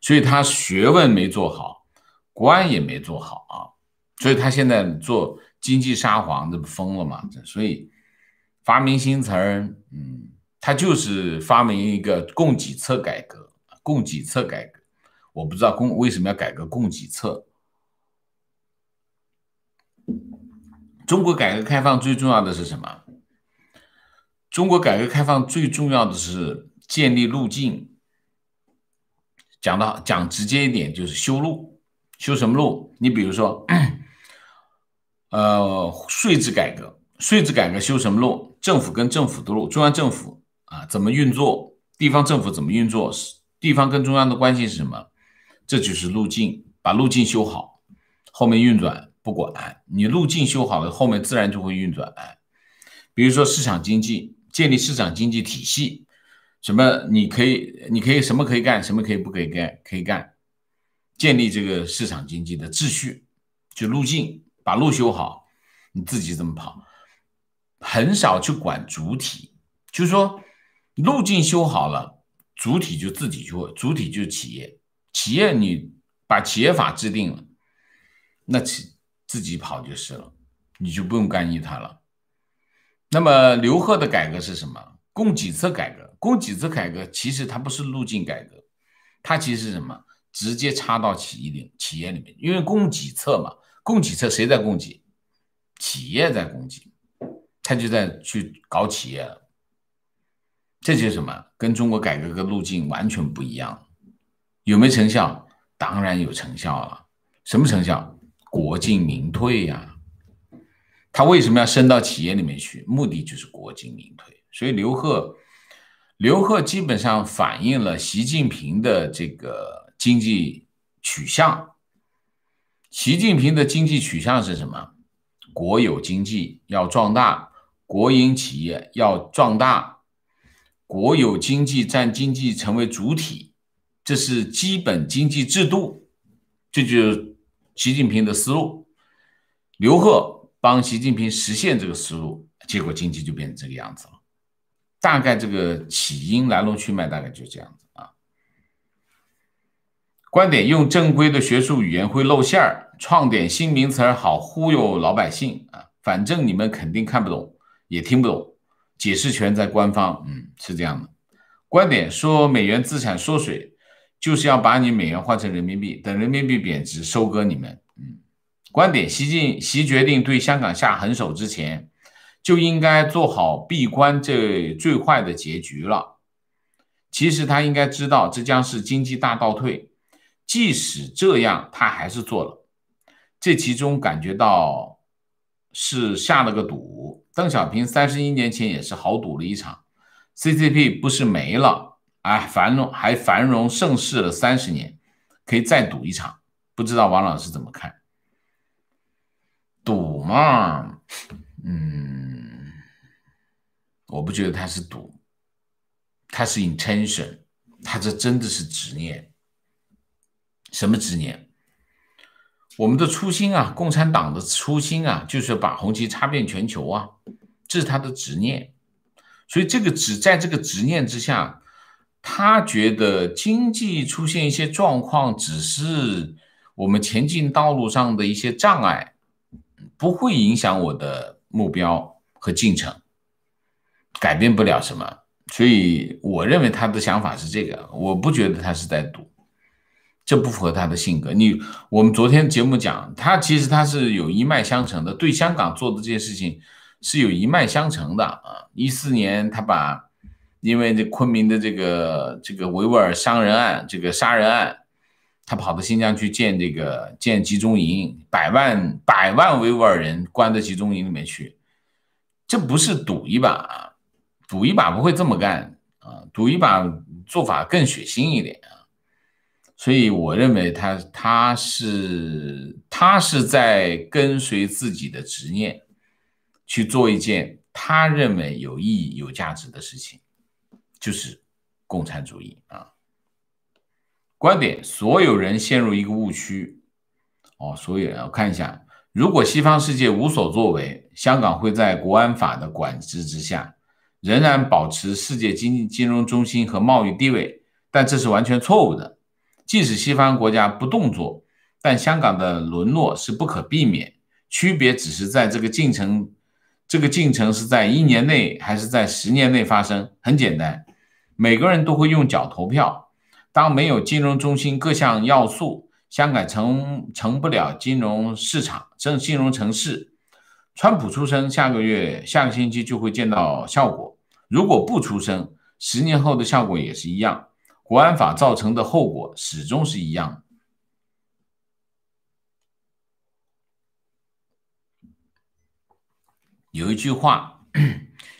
所以他学问没做好，官也没做好啊，所以他现在做经济沙皇，这不疯了吗？所以。发明新词儿，嗯，他就是发明一个供给侧改革。供给侧改革，我不知道供为什么要改革供给侧。中国改革开放最重要的是什么？中国改革开放最重要的是建立路径。讲到讲直接一点，就是修路。修什么路？你比如说，<coughs> 呃，税制改革，税制改革修什么路？政府跟政府的路，中央政府啊怎么运作，地方政府怎么运作，是地方跟中央的关系是什么？这就是路径，把路径修好，后面运转不管你路径修好了，后面自然就会运转。比如说市场经济，建立市场经济体系，什么你可以，你可以什么可以干，什么可以不可以干，可以干，建立这个市场经济的秩序，就路径把路修好，你自己怎么跑？很少去管主体，就是说，路径修好了，主体就自己做，主体就是企业，企业你把企业法制定了，那自自己跑就是了，你就不用干预它了。那么刘贺的改革是什么？供给侧改革，供给侧改革其实它不是路径改革，它其实是什么？直接插到企业里，企业里面，因为供给侧嘛，供给侧谁在供给？企业在供给。他就在去搞企业了，这就是什么？跟中国改革的路径完全不一样。有没有成效？当然有成效了。什么成效？国进民退呀。他为什么要升到企业里面去？目的就是国进民退。所以刘鹤，刘鹤基本上反映了习近平的这个经济取向。习近平的经济取向是什么？国有经济要壮大。国营企业要壮大，国有经济占经济成为主体，这是基本经济制度，这就是习近平的思路。刘鹤帮习近平实现这个思路，结果经济就变成这个样子了。大概这个起因来龙去脉大概就这样子啊。观点用正规的学术语言会露馅儿，创点新名词好忽悠老百姓啊，反正你们肯定看不懂。也听不懂，解释权在官方，嗯，是这样的观点说美元资产缩水，就是要把你美元换成人民币，等人民币贬值收割你们，嗯，观点，习近习决定对香港下狠手之前，就应该做好闭关这最坏的结局了，其实他应该知道这将是经济大倒退，即使这样他还是做了，这其中感觉到。是下了个赌，邓小平三十一年前也是豪赌了一场，CCP 不是没了，哎，繁荣还繁荣盛世了三十年，可以再赌一场，不知道王老师怎么看？赌嘛，嗯，我不觉得他是赌，他是 intention，他这真的是执念，什么执念？我们的初心啊，共产党的初心啊，就是把红旗插遍全球啊，这是他的执念。所以这个执，在这个执念之下，他觉得经济出现一些状况，只是我们前进道路上的一些障碍，不会影响我的目标和进程，改变不了什么。所以我认为他的想法是这个，我不觉得他是在赌。这不符合他的性格。你我们昨天节目讲，他其实他是有一脉相承的，对香港做的这些事情是有一脉相承的啊。一四年他把，因为这昆明的这个这个维吾尔商人案，这个杀人案，他跑到新疆去建这个建集中营，百万百万维吾尔人关到集中营里面去，这不是赌一把啊，赌一把不会这么干啊，赌一把做法更血腥一点啊。所以我认为他他是他是在跟随自己的执念，去做一件他认为有意义、有价值的事情，就是共产主义啊。观点：所有人陷入一个误区。哦，所有人，我看一下，如果西方世界无所作为，香港会在国安法的管制之下，仍然保持世界经济金融中心和贸易地位，但这是完全错误的。即使西方国家不动作，但香港的沦落是不可避免。区别只是在这个进程，这个进程是在一年内还是在十年内发生。很简单，每个人都会用脚投票。当没有金融中心各项要素，香港成成不了金融市场，成金融城市。川普出生，下个月下个星期就会见到效果。如果不出生，十年后的效果也是一样。国安法造成的后果始终是一样。有一句话，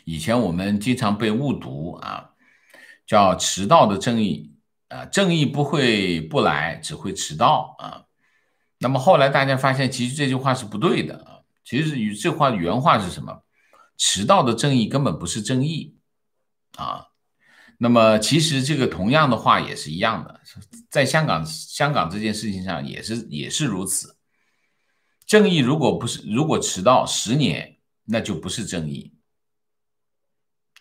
以前我们经常被误读啊，叫“迟到的正义”。啊，正义不会不来，只会迟到啊。那么后来大家发现，其实这句话是不对的啊。其实与这话的原话是什么？迟到的正义根本不是正义啊。那么，其实这个同样的话也是一样的，在香港，香港这件事情上也是也是如此。正义如果不是如果迟到十年，那就不是正义。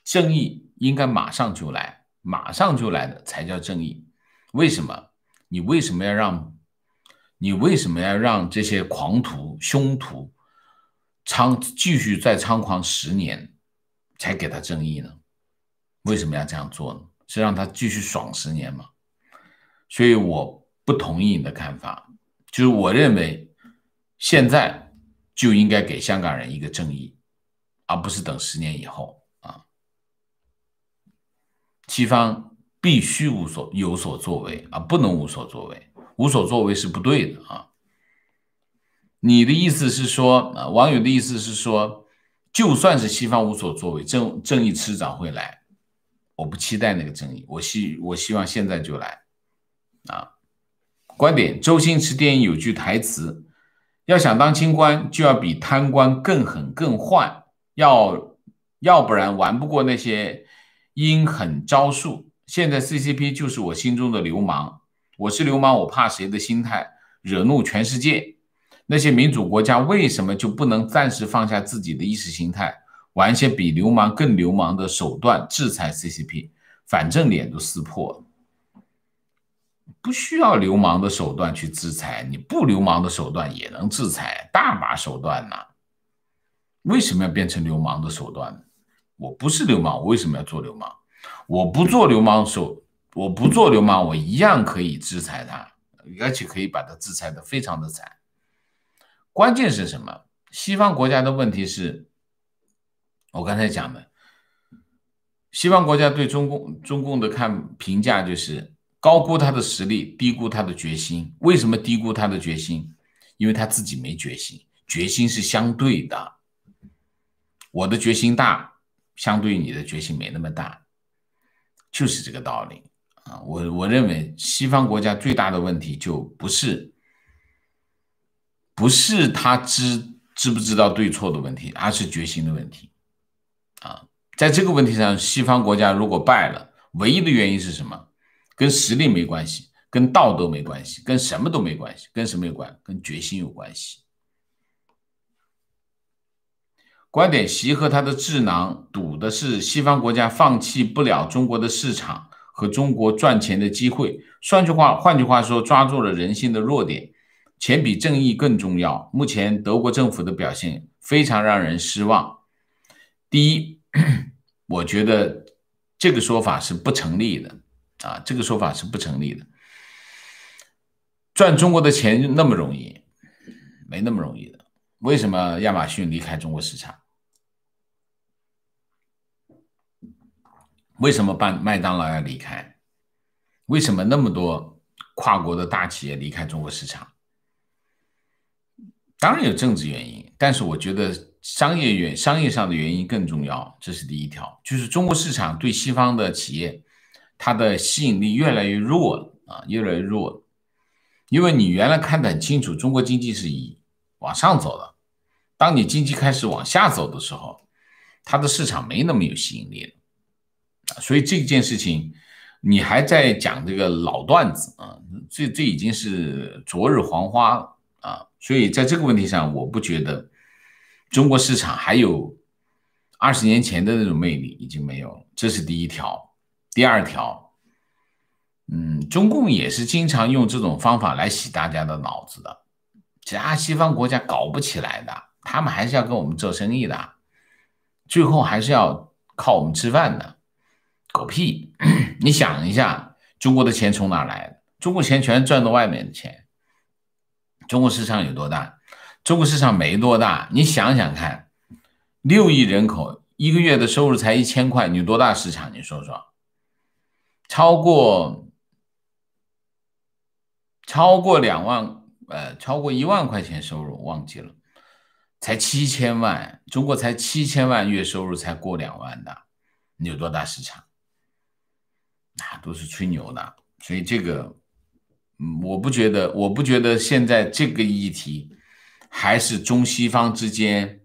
正义应该马上就来，马上就来的才叫正义。为什么？你为什么要让，你为什么要让这些狂徒、凶徒，猖继续再猖狂十年，才给他正义呢？为什么要这样做呢？是让他继续爽十年吗？所以我不同意你的看法，就是我认为现在就应该给香港人一个正义，而不是等十年以后啊。西方必须无所有所作为啊，不能无所作为，无所作为是不对的啊。你的意思是说，网友的意思是说，就算是西方无所作为，正正义迟早会来。我不期待那个正义，我希我希望现在就来，啊，观点：周星驰电影有句台词，要想当清官，就要比贪官更狠更坏，要要不然玩不过那些阴狠招数。现在 CCP 就是我心中的流氓，我是流氓，我怕谁的心态，惹怒全世界那些民主国家，为什么就不能暂时放下自己的意识形态？玩一些比流氓更流氓的手段制裁 CCP，反正脸都撕破，不需要流氓的手段去制裁，你不流氓的手段也能制裁，大把手段呢。为什么要变成流氓的手段？我不是流氓，我为什么要做流氓？我不做流氓手，我不做流氓，我一样可以制裁他，而且可以把他制裁的非常的惨。关键是什么？西方国家的问题是。我刚才讲的，西方国家对中共、中共的看评价就是高估他的实力，低估他的决心。为什么低估他的决心？因为他自己没决心。决心是相对的，我的决心大，相对你的决心没那么大，就是这个道理啊。我我认为西方国家最大的问题就不是不是他知知不知道对错的问题，而是决心的问题。啊，在这个问题上，西方国家如果败了，唯一的原因是什么？跟实力没关系，跟道德没关系，跟什么都没关系，跟什么有关？跟决心有关系。观点：习和他的智囊赌的是西方国家放弃不了中国的市场和中国赚钱的机会。换句话，换句话说，抓住了人性的弱点，钱比正义更重要。目前德国政府的表现非常让人失望。第一，我觉得这个说法是不成立的，啊，这个说法是不成立的。赚中国的钱那么容易，没那么容易的。为什么亚马逊离开中国市场？为什么办麦当劳要离开？为什么那么多跨国的大企业离开中国市场？当然有政治原因，但是我觉得。商业原商业上的原因更重要，这是第一条，就是中国市场对西方的企业它的吸引力越来越弱啊，越来越弱，因为你原来看得很清楚，中国经济是以往上走的，当你经济开始往下走的时候，它的市场没那么有吸引力了，所以这件事情你还在讲这个老段子啊，这这已经是昨日黄花了啊，所以在这个问题上，我不觉得。中国市场还有二十年前的那种魅力已经没有了，这是第一条。第二条，嗯，中共也是经常用这种方法来洗大家的脑子的。其他西方国家搞不起来的，他们还是要跟我们做生意的，最后还是要靠我们吃饭的。狗屁！<clears throat> 你想一下，中国的钱从哪来的？中国钱全是赚到外面的钱。中国市场有多大？中国市场没多大，你想想看，六亿人口，一个月的收入才一千块，你有多大市场？你说说，超过超过两万，呃，超过一万块钱收入，忘记了，才七千万，中国才七千万月收入才过两万的，你有多大市场？那都是吹牛的，所以这个，嗯，我不觉得，我不觉得现在这个议题。还是中西方之间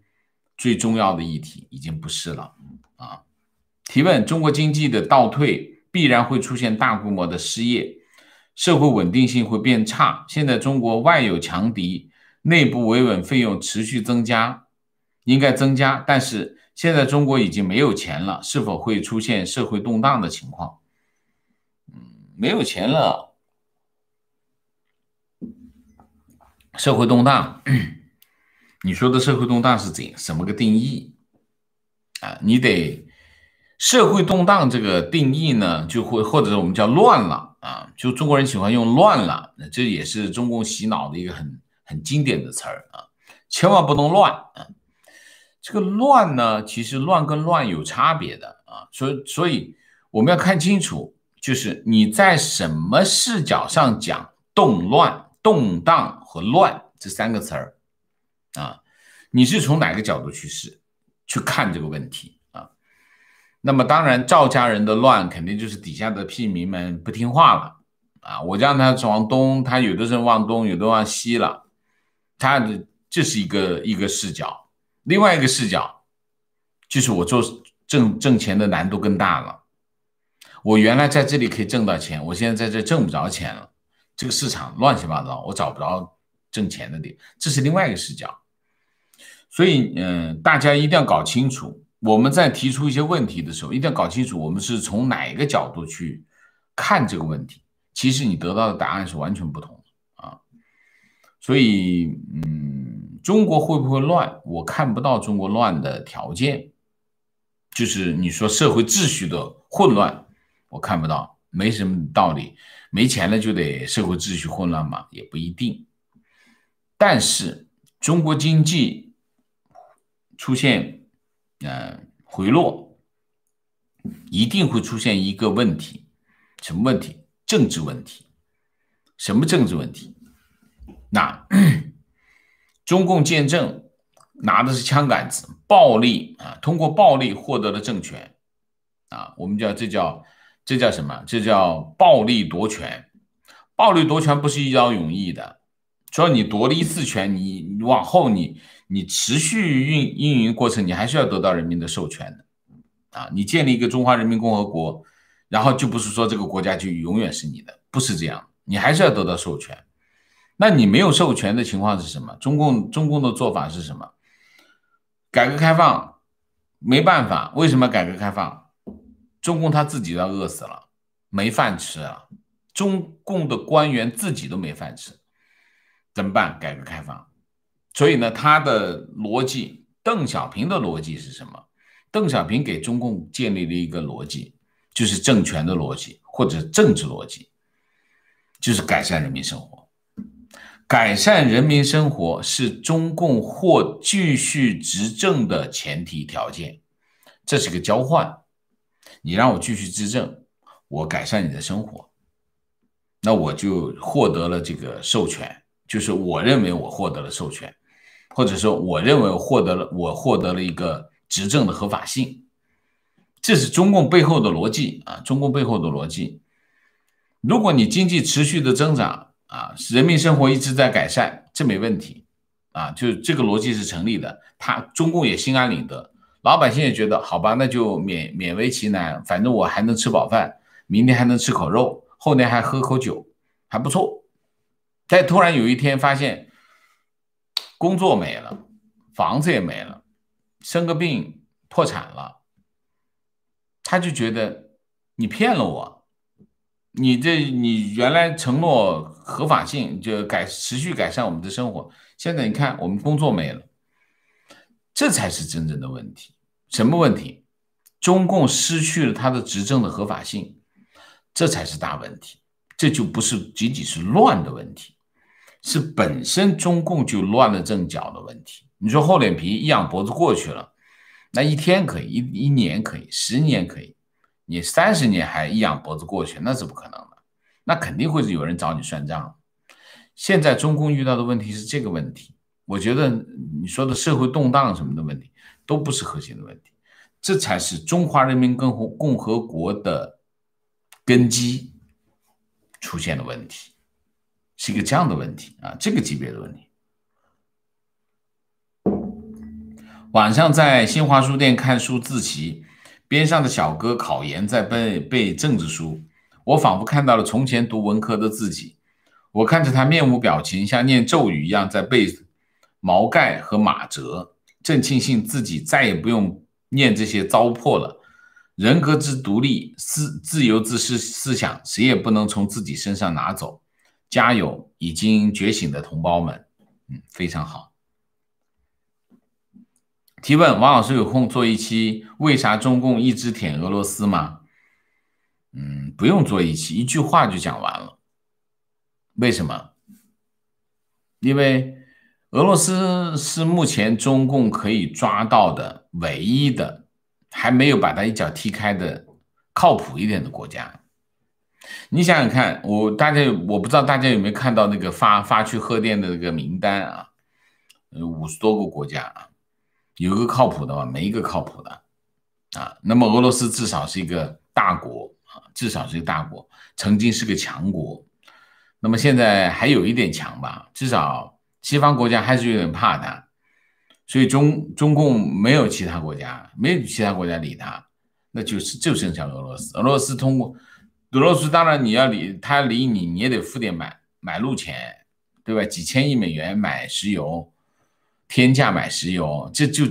最重要的议题已经不是了啊？提问：中国经济的倒退必然会出现大规模的失业，社会稳定性会变差。现在中国外有强敌，内部维稳费用持续增加，应该增加。但是现在中国已经没有钱了，是否会出现社会动荡的情况？嗯，没有钱了。社会动荡，你说的社会动荡是怎什么个定义？啊，你得社会动荡这个定义呢，就会或者我们叫乱了啊，就中国人喜欢用乱了，那这也是中共洗脑的一个很很经典的词儿啊，千万不能乱啊。这个乱呢，其实乱跟乱有差别的啊，所以所以我们要看清楚，就是你在什么视角上讲动乱。动荡和乱这三个词儿啊，你是从哪个角度去试去看这个问题啊？那么当然，赵家人的乱肯定就是底下的屁民们不听话了啊！我让他往东，他有的是往东，有的往西了。他的这是一个一个视角，另外一个视角就是我做挣挣钱的难度更大了。我原来在这里可以挣到钱，我现在在这挣不着钱了。这个市场乱七八糟，我找不着挣钱的点，这是另外一个视角。所以，嗯，大家一定要搞清楚，我们在提出一些问题的时候，一定要搞清楚我们是从哪个角度去看这个问题。其实你得到的答案是完全不同的啊。所以，嗯，中国会不会乱？我看不到中国乱的条件，就是你说社会秩序的混乱，我看不到，没什么道理。没钱了就得社会秩序混乱嘛，也不一定。但是中国经济出现嗯回落，一定会出现一个问题，什么问题？政治问题。什么政治问题？那 <coughs> 中共建政拿的是枪杆子，暴力啊，通过暴力获得了政权啊，我们叫这叫。这叫什么？这叫暴力夺权。暴力夺权不是一劳永逸的。说你夺了一次权，你你往后你你持续运运营过程，你还是要得到人民的授权的。啊，你建立一个中华人民共和国，然后就不是说这个国家就永远是你的，不是这样。你还是要得到授权。那你没有授权的情况是什么？中共中共的做法是什么？改革开放没办法。为什么改革开放？中共他自己要饿死了，没饭吃啊！中共的官员自己都没饭吃，怎么办？改革开放。所以呢，他的逻辑，邓小平的逻辑是什么？邓小平给中共建立了一个逻辑，就是政权的逻辑或者政治逻辑，就是改善人民生活。改善人民生活是中共或继续执政的前提条件，这是个交换。你让我继续执政，我改善你的生活，那我就获得了这个授权，就是我认为我获得了授权，或者说我认为获得了我获得了一个执政的合法性，这是中共背后的逻辑啊，中共背后的逻辑。如果你经济持续的增长啊，人民生活一直在改善，这没问题，啊，就这个逻辑是成立的，他中共也心安理得。老百姓也觉得好吧，那就勉勉为其难，反正我还能吃饱饭，明天还能吃口肉，后天还喝口酒，还不错。但突然有一天发现，工作没了，房子也没了，生个病破产了，他就觉得你骗了我，你这你原来承诺合法性就改持续改善我们的生活，现在你看我们工作没了，这才是真正的问题。什么问题？中共失去了他的执政的合法性，这才是大问题。这就不是仅仅是乱的问题，是本身中共就乱了阵脚的问题。你说厚脸皮一仰脖子过去了，那一天可以，一一年可以，十年可以，你三十年还一仰脖子过去，那是不可能的。那肯定会是有人找你算账。现在中共遇到的问题是这个问题。我觉得你说的社会动荡什么的问题。都不是核心的问题，这才是中华人民共和共和国的根基出现的问题，是一个这样的问题啊，这个级别的问题。晚上在新华书店看书自习，边上的小哥考研在背背政治书，我仿佛看到了从前读文科的自己，我看着他面无表情，像念咒语一样在背毛概和马哲。正庆幸自己再也不用念这些糟粕了。人格之独立，思自由，自私思想，谁也不能从自己身上拿走。加油，已经觉醒的同胞们！嗯，非常好。提问：王老师有空做一期，为啥中共一直舔俄罗斯吗？嗯，不用做一期，一句话就讲完了。为什么？因为。俄罗斯是目前中共可以抓到的唯一的还没有把他一脚踢开的靠谱一点的国家。你想想看，我大家我不知道大家有没有看到那个发发去贺电的那个名单啊？有五十多个国家啊，有个靠谱的吗？没一个靠谱的啊。那么俄罗斯至少是一个大国啊，至少是一个大国，曾经是个强国，那么现在还有一点强吧，至少。西方国家还是有点怕他，所以中中共没有其他国家，没有其他国家理他，那就是就剩下俄罗斯。俄罗斯通过俄罗斯，当然你要理他理你，你也得付点买买路钱，对吧？几千亿美元买石油，天价买石油，这就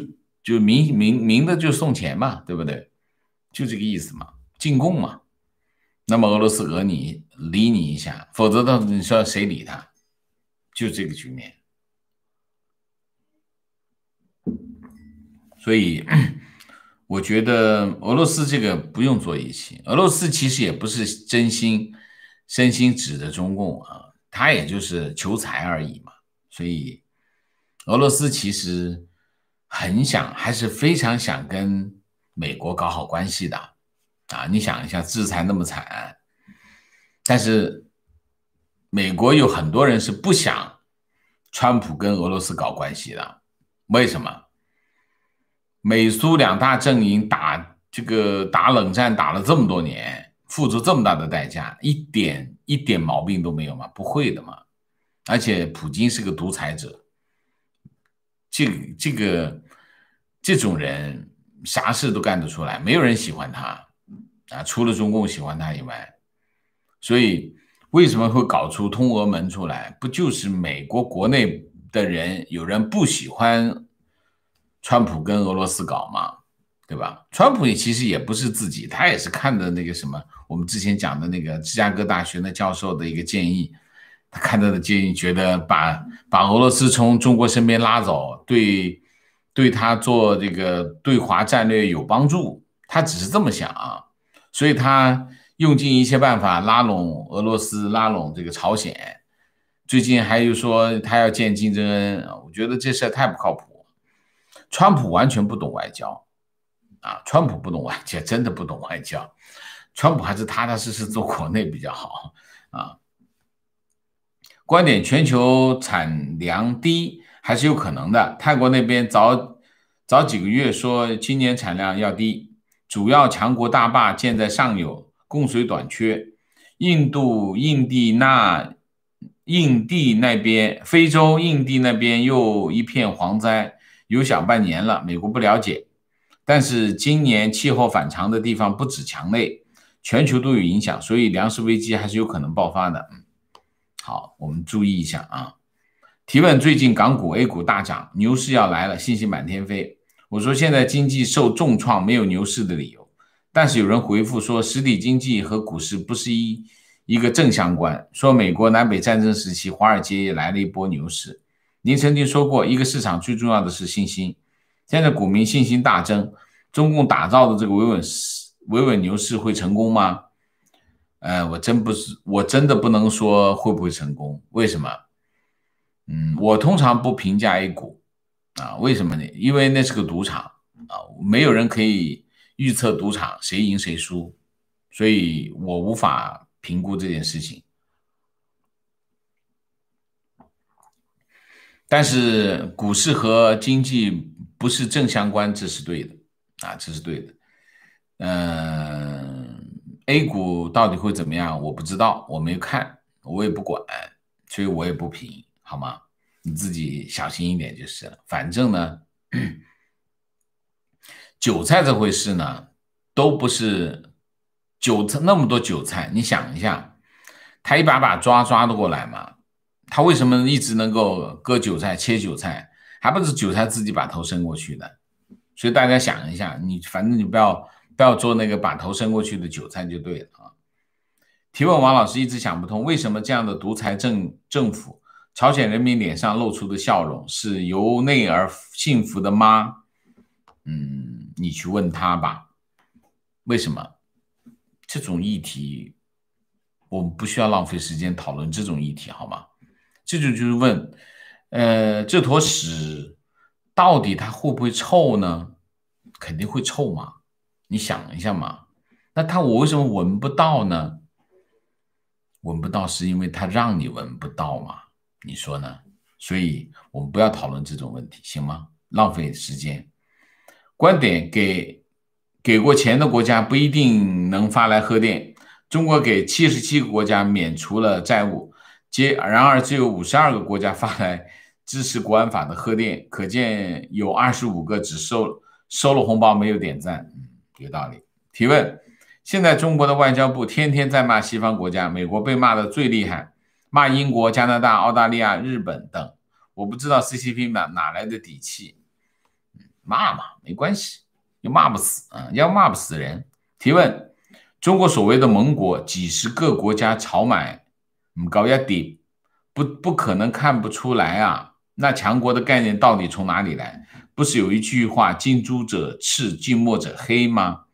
就明明明的就送钱嘛，对不对？就这个意思嘛，进贡嘛。那么俄罗斯讹你理你一下，否则的你说谁理他？就这个局面。所以 <clears throat> 我觉得俄罗斯这个不用做疫情，俄罗斯其实也不是真心、真心指着中共啊，他也就是求财而已嘛。所以俄罗斯其实很想，还是非常想跟美国搞好关系的啊。你想一下，制裁那么惨，但是美国有很多人是不想川普跟俄罗斯搞关系的，为什么？美苏两大阵营打这个打冷战打了这么多年，付出这么大的代价，一点一点毛病都没有吗？不会的嘛！而且普京是个独裁者，这这个这种人啥事都干得出来，没有人喜欢他啊，除了中共喜欢他以外。所以为什么会搞出通俄门出来？不就是美国国内的人有人不喜欢？川普跟俄罗斯搞嘛，对吧？川普也其实也不是自己，他也是看的那个什么，我们之前讲的那个芝加哥大学的教授的一个建议，他看到的建议，觉得把把俄罗斯从中国身边拉走，对，对他做这个对华战略有帮助，他只是这么想，啊，所以他用尽一切办法拉拢俄罗斯，拉拢这个朝鲜，最近还有说他要见金正恩啊，我觉得这事太不靠谱。川普完全不懂外交，啊，川普不懂外交，真的不懂外交。川普还是踏踏实实做国内比较好啊。观点：全球产粮低还是有可能的。泰国那边早早几个月说今年产量要低，主要强国大坝建在上游，供水短缺。印度、印地那、印地那边，非洲印地那边又一片蝗灾。有小半年了，美国不了解，但是今年气候反常的地方不止墙内，全球都有影响，所以粮食危机还是有可能爆发的。嗯，好，我们注意一下啊。提问：最近港股、A 股大涨，牛市要来了，信息满天飞。我说现在经济受重创，没有牛市的理由。但是有人回复说，实体经济和股市不是一一个正相关。说美国南北战争时期，华尔街也来了一波牛市。您曾经说过，一个市场最重要的是信心。现在股民信心大增，中共打造的这个维稳、维稳牛市会成功吗？哎，我真不是，我真的不能说会不会成功。为什么？嗯，我通常不评价 A 股啊，为什么呢？因为那是个赌场啊，没有人可以预测赌场谁赢谁输，所以我无法评估这件事情。但是股市和经济不是正相关，这是对的啊，这是对的。嗯，A 股到底会怎么样？我不知道，我没看，我也不管，所以我也不评，好吗？你自己小心一点就是了。反正呢，韭菜这回事呢，都不是韭菜那么多韭菜，你想一下，他一把把抓抓得过来吗？他为什么一直能够割韭菜、切韭菜，还不是韭菜自己把头伸过去的？所以大家想一下，你反正你不要不要做那个把头伸过去的韭菜就对了啊。提问王老师一直想不通，为什么这样的独裁政政府，朝鲜人民脸上露出的笑容是由内而幸福的吗？嗯，你去问他吧。为什么这种议题，我们不需要浪费时间讨论这种议题好吗？这就就是问，呃，这坨屎到底它会不会臭呢？肯定会臭嘛，你想一下嘛。那它我为什么闻不到呢？闻不到是因为它让你闻不到嘛？你说呢？所以我们不要讨论这种问题，行吗？浪费时间。观点给给过钱的国家不一定能发来核电，中国给七十七个国家免除了债务。接然而只有五十二个国家发来支持国安法的贺电，可见有二十五个只收收了红包没有点赞，嗯，有道理。提问：现在中国的外交部天天在骂西方国家，美国被骂的最厉害，骂英国、加拿大、澳大利亚、日本等。我不知道 CCP 哪哪来的底气？骂嘛没关系，又骂不死啊，要骂不死人。提问：中国所谓的盟国几十个国家炒买。嗯，高压低，不不可能看不出来啊。那强国的概念到底从哪里来？不是有一句话“近朱者赤，近墨者黑”吗？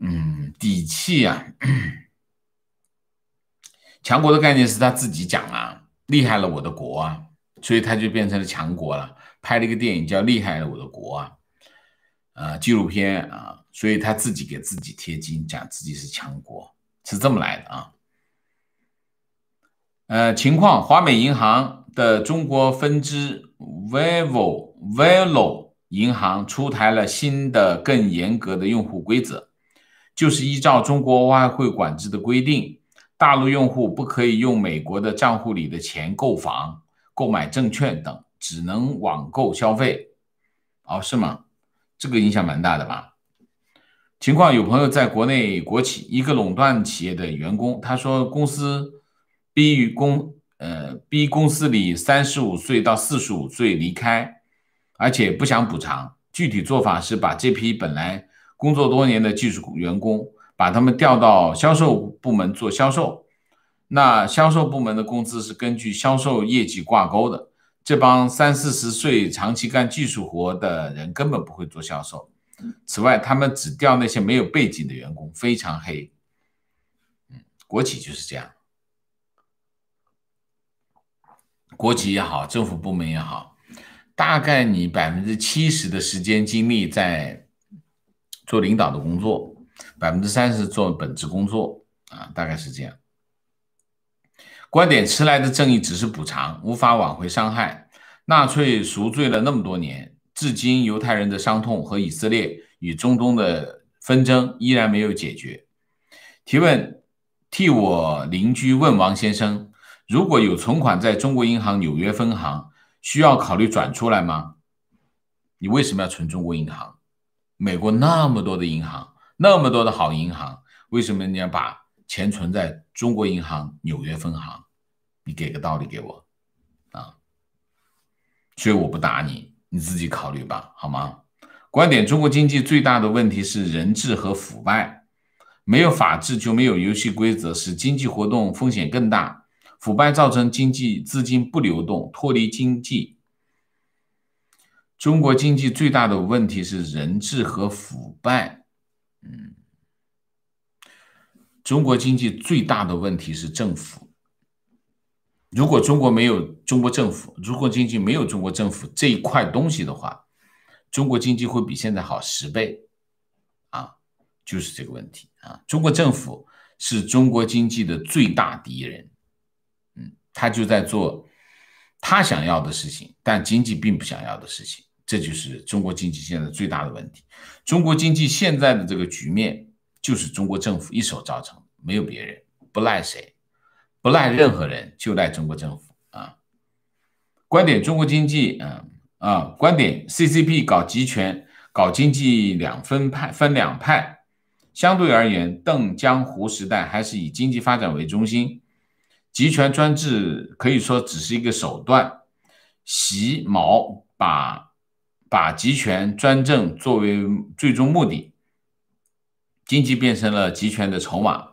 嗯，底气呀。<clears throat> 强国的概念是他自己讲啊，“厉害了我的国”啊，所以他就变成了强国了。拍了一个电影叫《厉害了我的国》啊，啊，纪录片啊，所以他自己给自己贴金，讲自己是强国，是这么来的啊。呃，情况：华美银行的中国分支 v i v o v e i l o 银行出台了新的更严格的用户规则，就是依照中国外汇管制的规定，大陆用户不可以用美国的账户里的钱购房、购买证券等，只能网购消费。哦，是吗？这个影响蛮大的吧？情况有朋友在国内国企一个垄断企业的员工，他说公司。逼公呃，逼公司里三十五岁到四十五岁离开，而且不想补偿。具体做法是把这批本来工作多年的技术员工，把他们调到销售部门做销售。那销售部门的工资是根据销售业绩挂钩的。这帮三四十岁长期干技术活的人根本不会做销售。此外，他们只调那些没有背景的员工，非常黑。嗯，国企就是这样。国企也好，政府部门也好，大概你百分之七十的时间精力在做领导的工作，百分之三十做本职工作啊，大概是这样。观点：迟来的正义只是补偿，无法挽回伤害。纳粹赎罪了那么多年，至今犹太人的伤痛和以色列与中东的纷争依然没有解决。提问：替我邻居问王先生。如果有存款在中国银行纽约分行，需要考虑转出来吗？你为什么要存中国银行？美国那么多的银行，那么多的好银行，为什么你要把钱存在中国银行纽约分行？你给个道理给我啊！所以我不打你，你自己考虑吧，好吗？观点：中国经济最大的问题是人治和腐败，没有法治就没有游戏规则，使经济活动风险更大。腐败造成经济资金不流动，脱离经济。中国经济最大的问题是人治和腐败，嗯，中国经济最大的问题是政府。如果中国没有中国政府，如果经济没有中国政府这一块东西的话，中国经济会比现在好十倍，啊，就是这个问题啊，中国政府是中国经济的最大敌人。他就在做他想要的事情，但经济并不想要的事情，这就是中国经济现在最大的问题。中国经济现在的这个局面，就是中国政府一手造成，没有别人，不赖谁，不赖任何人，就赖中国政府啊。观点：中国经济，嗯啊，观点，CCP 搞集权，搞经济两分派，分两派。相对而言，邓江湖时代还是以经济发展为中心。集权专制可以说只是一个手段，习毛把把集权专政作为最终目的，经济变成了集权的筹码。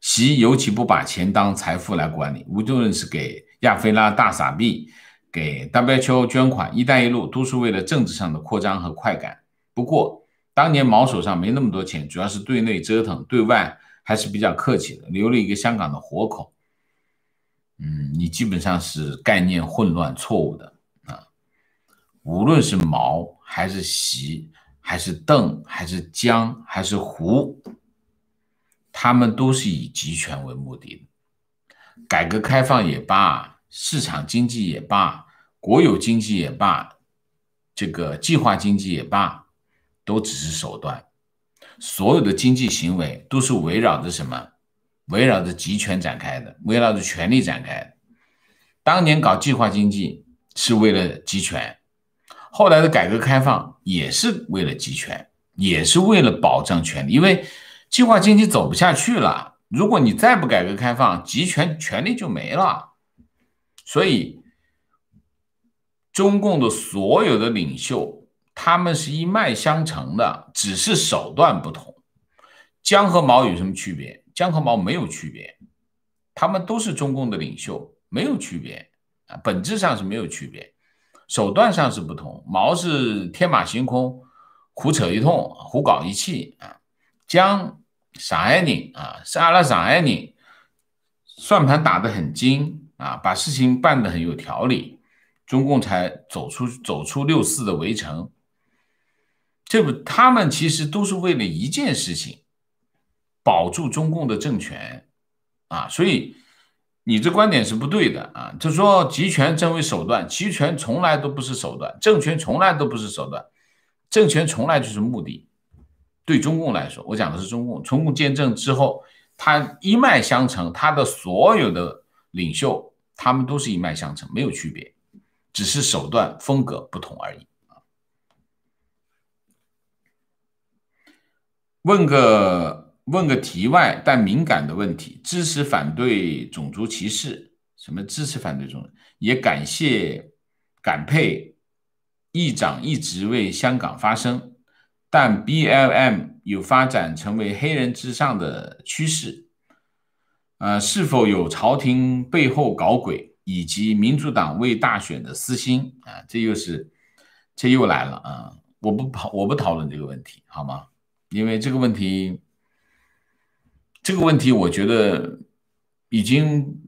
习尤其不把钱当财富来管理，无论是给亚非拉大傻币，给 W H O 捐款，一带一路，都是为了政治上的扩张和快感。不过当年毛手上没那么多钱，主要是对内折腾，对外还是比较客气的，留了一个香港的活口。嗯，你基本上是概念混乱、错误的啊！无论是毛还是席，还是邓，还是江，还是胡，他们都是以集权为目的的。改革开放也罢，市场经济也罢，国有经济也罢，这个计划经济也罢，都只是手段。所有的经济行为都是围绕着什么？围绕着集权展开的，围绕着权力展开的。当年搞计划经济是为了集权，后来的改革开放也是为了集权，也是为了保障权力。因为计划经济走不下去了，如果你再不改革开放，集权权力就没了。所以，中共的所有的领袖他们是一脉相承的，只是手段不同。江和毛有什么区别？江和毛没有区别，他们都是中共的领袖，没有区别啊，本质上是没有区别，手段上是不同。毛是天马行空，胡扯一通，胡搞一气啊；江、撒切尔啊、阿拉撒切你。算盘打得很精啊，把事情办得很有条理，中共才走出走出六四的围城。这不，他们其实都是为了一件事情。保住中共的政权，啊，所以你这观点是不对的啊！就说集权真为手段，集权从来都不是手段，政权从来都不是手段，政权从来就是目的。对中共来说，我讲的是中共。中共建政之后，他一脉相承，他的所有的领袖他们都是一脉相承，没有区别，只是手段风格不同而已问个。问个题外但敏感的问题：支持反对种族歧视？什么支持反对种？也感谢感佩议长一直为香港发声，但 B L M 有发展成为黑人之上的趋势，啊，是否有朝廷背后搞鬼，以及民主党为大选的私心？啊，这又是这又来了啊！我不讨我不讨论这个问题好吗？因为这个问题。这个问题，我觉得已经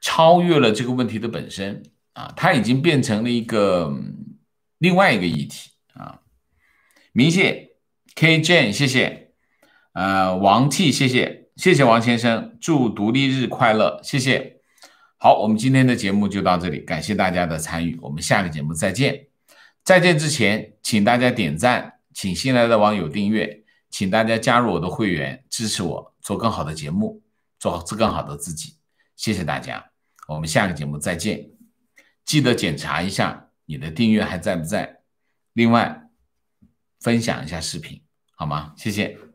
超越了这个问题的本身啊，它已经变成了一个另外一个议题啊。明谢 K Jane，谢谢。呃，王 T，谢谢，谢谢王先生，祝独立日快乐，谢谢。好，我们今天的节目就到这里，感谢大家的参与，我们下个节目再见。再见之前，请大家点赞，请新来的网友订阅。请大家加入我的会员，支持我做更好的节目，做好做更好的自己。谢谢大家，我们下个节目再见。记得检查一下你的订阅还在不在，另外分享一下视频好吗？谢谢。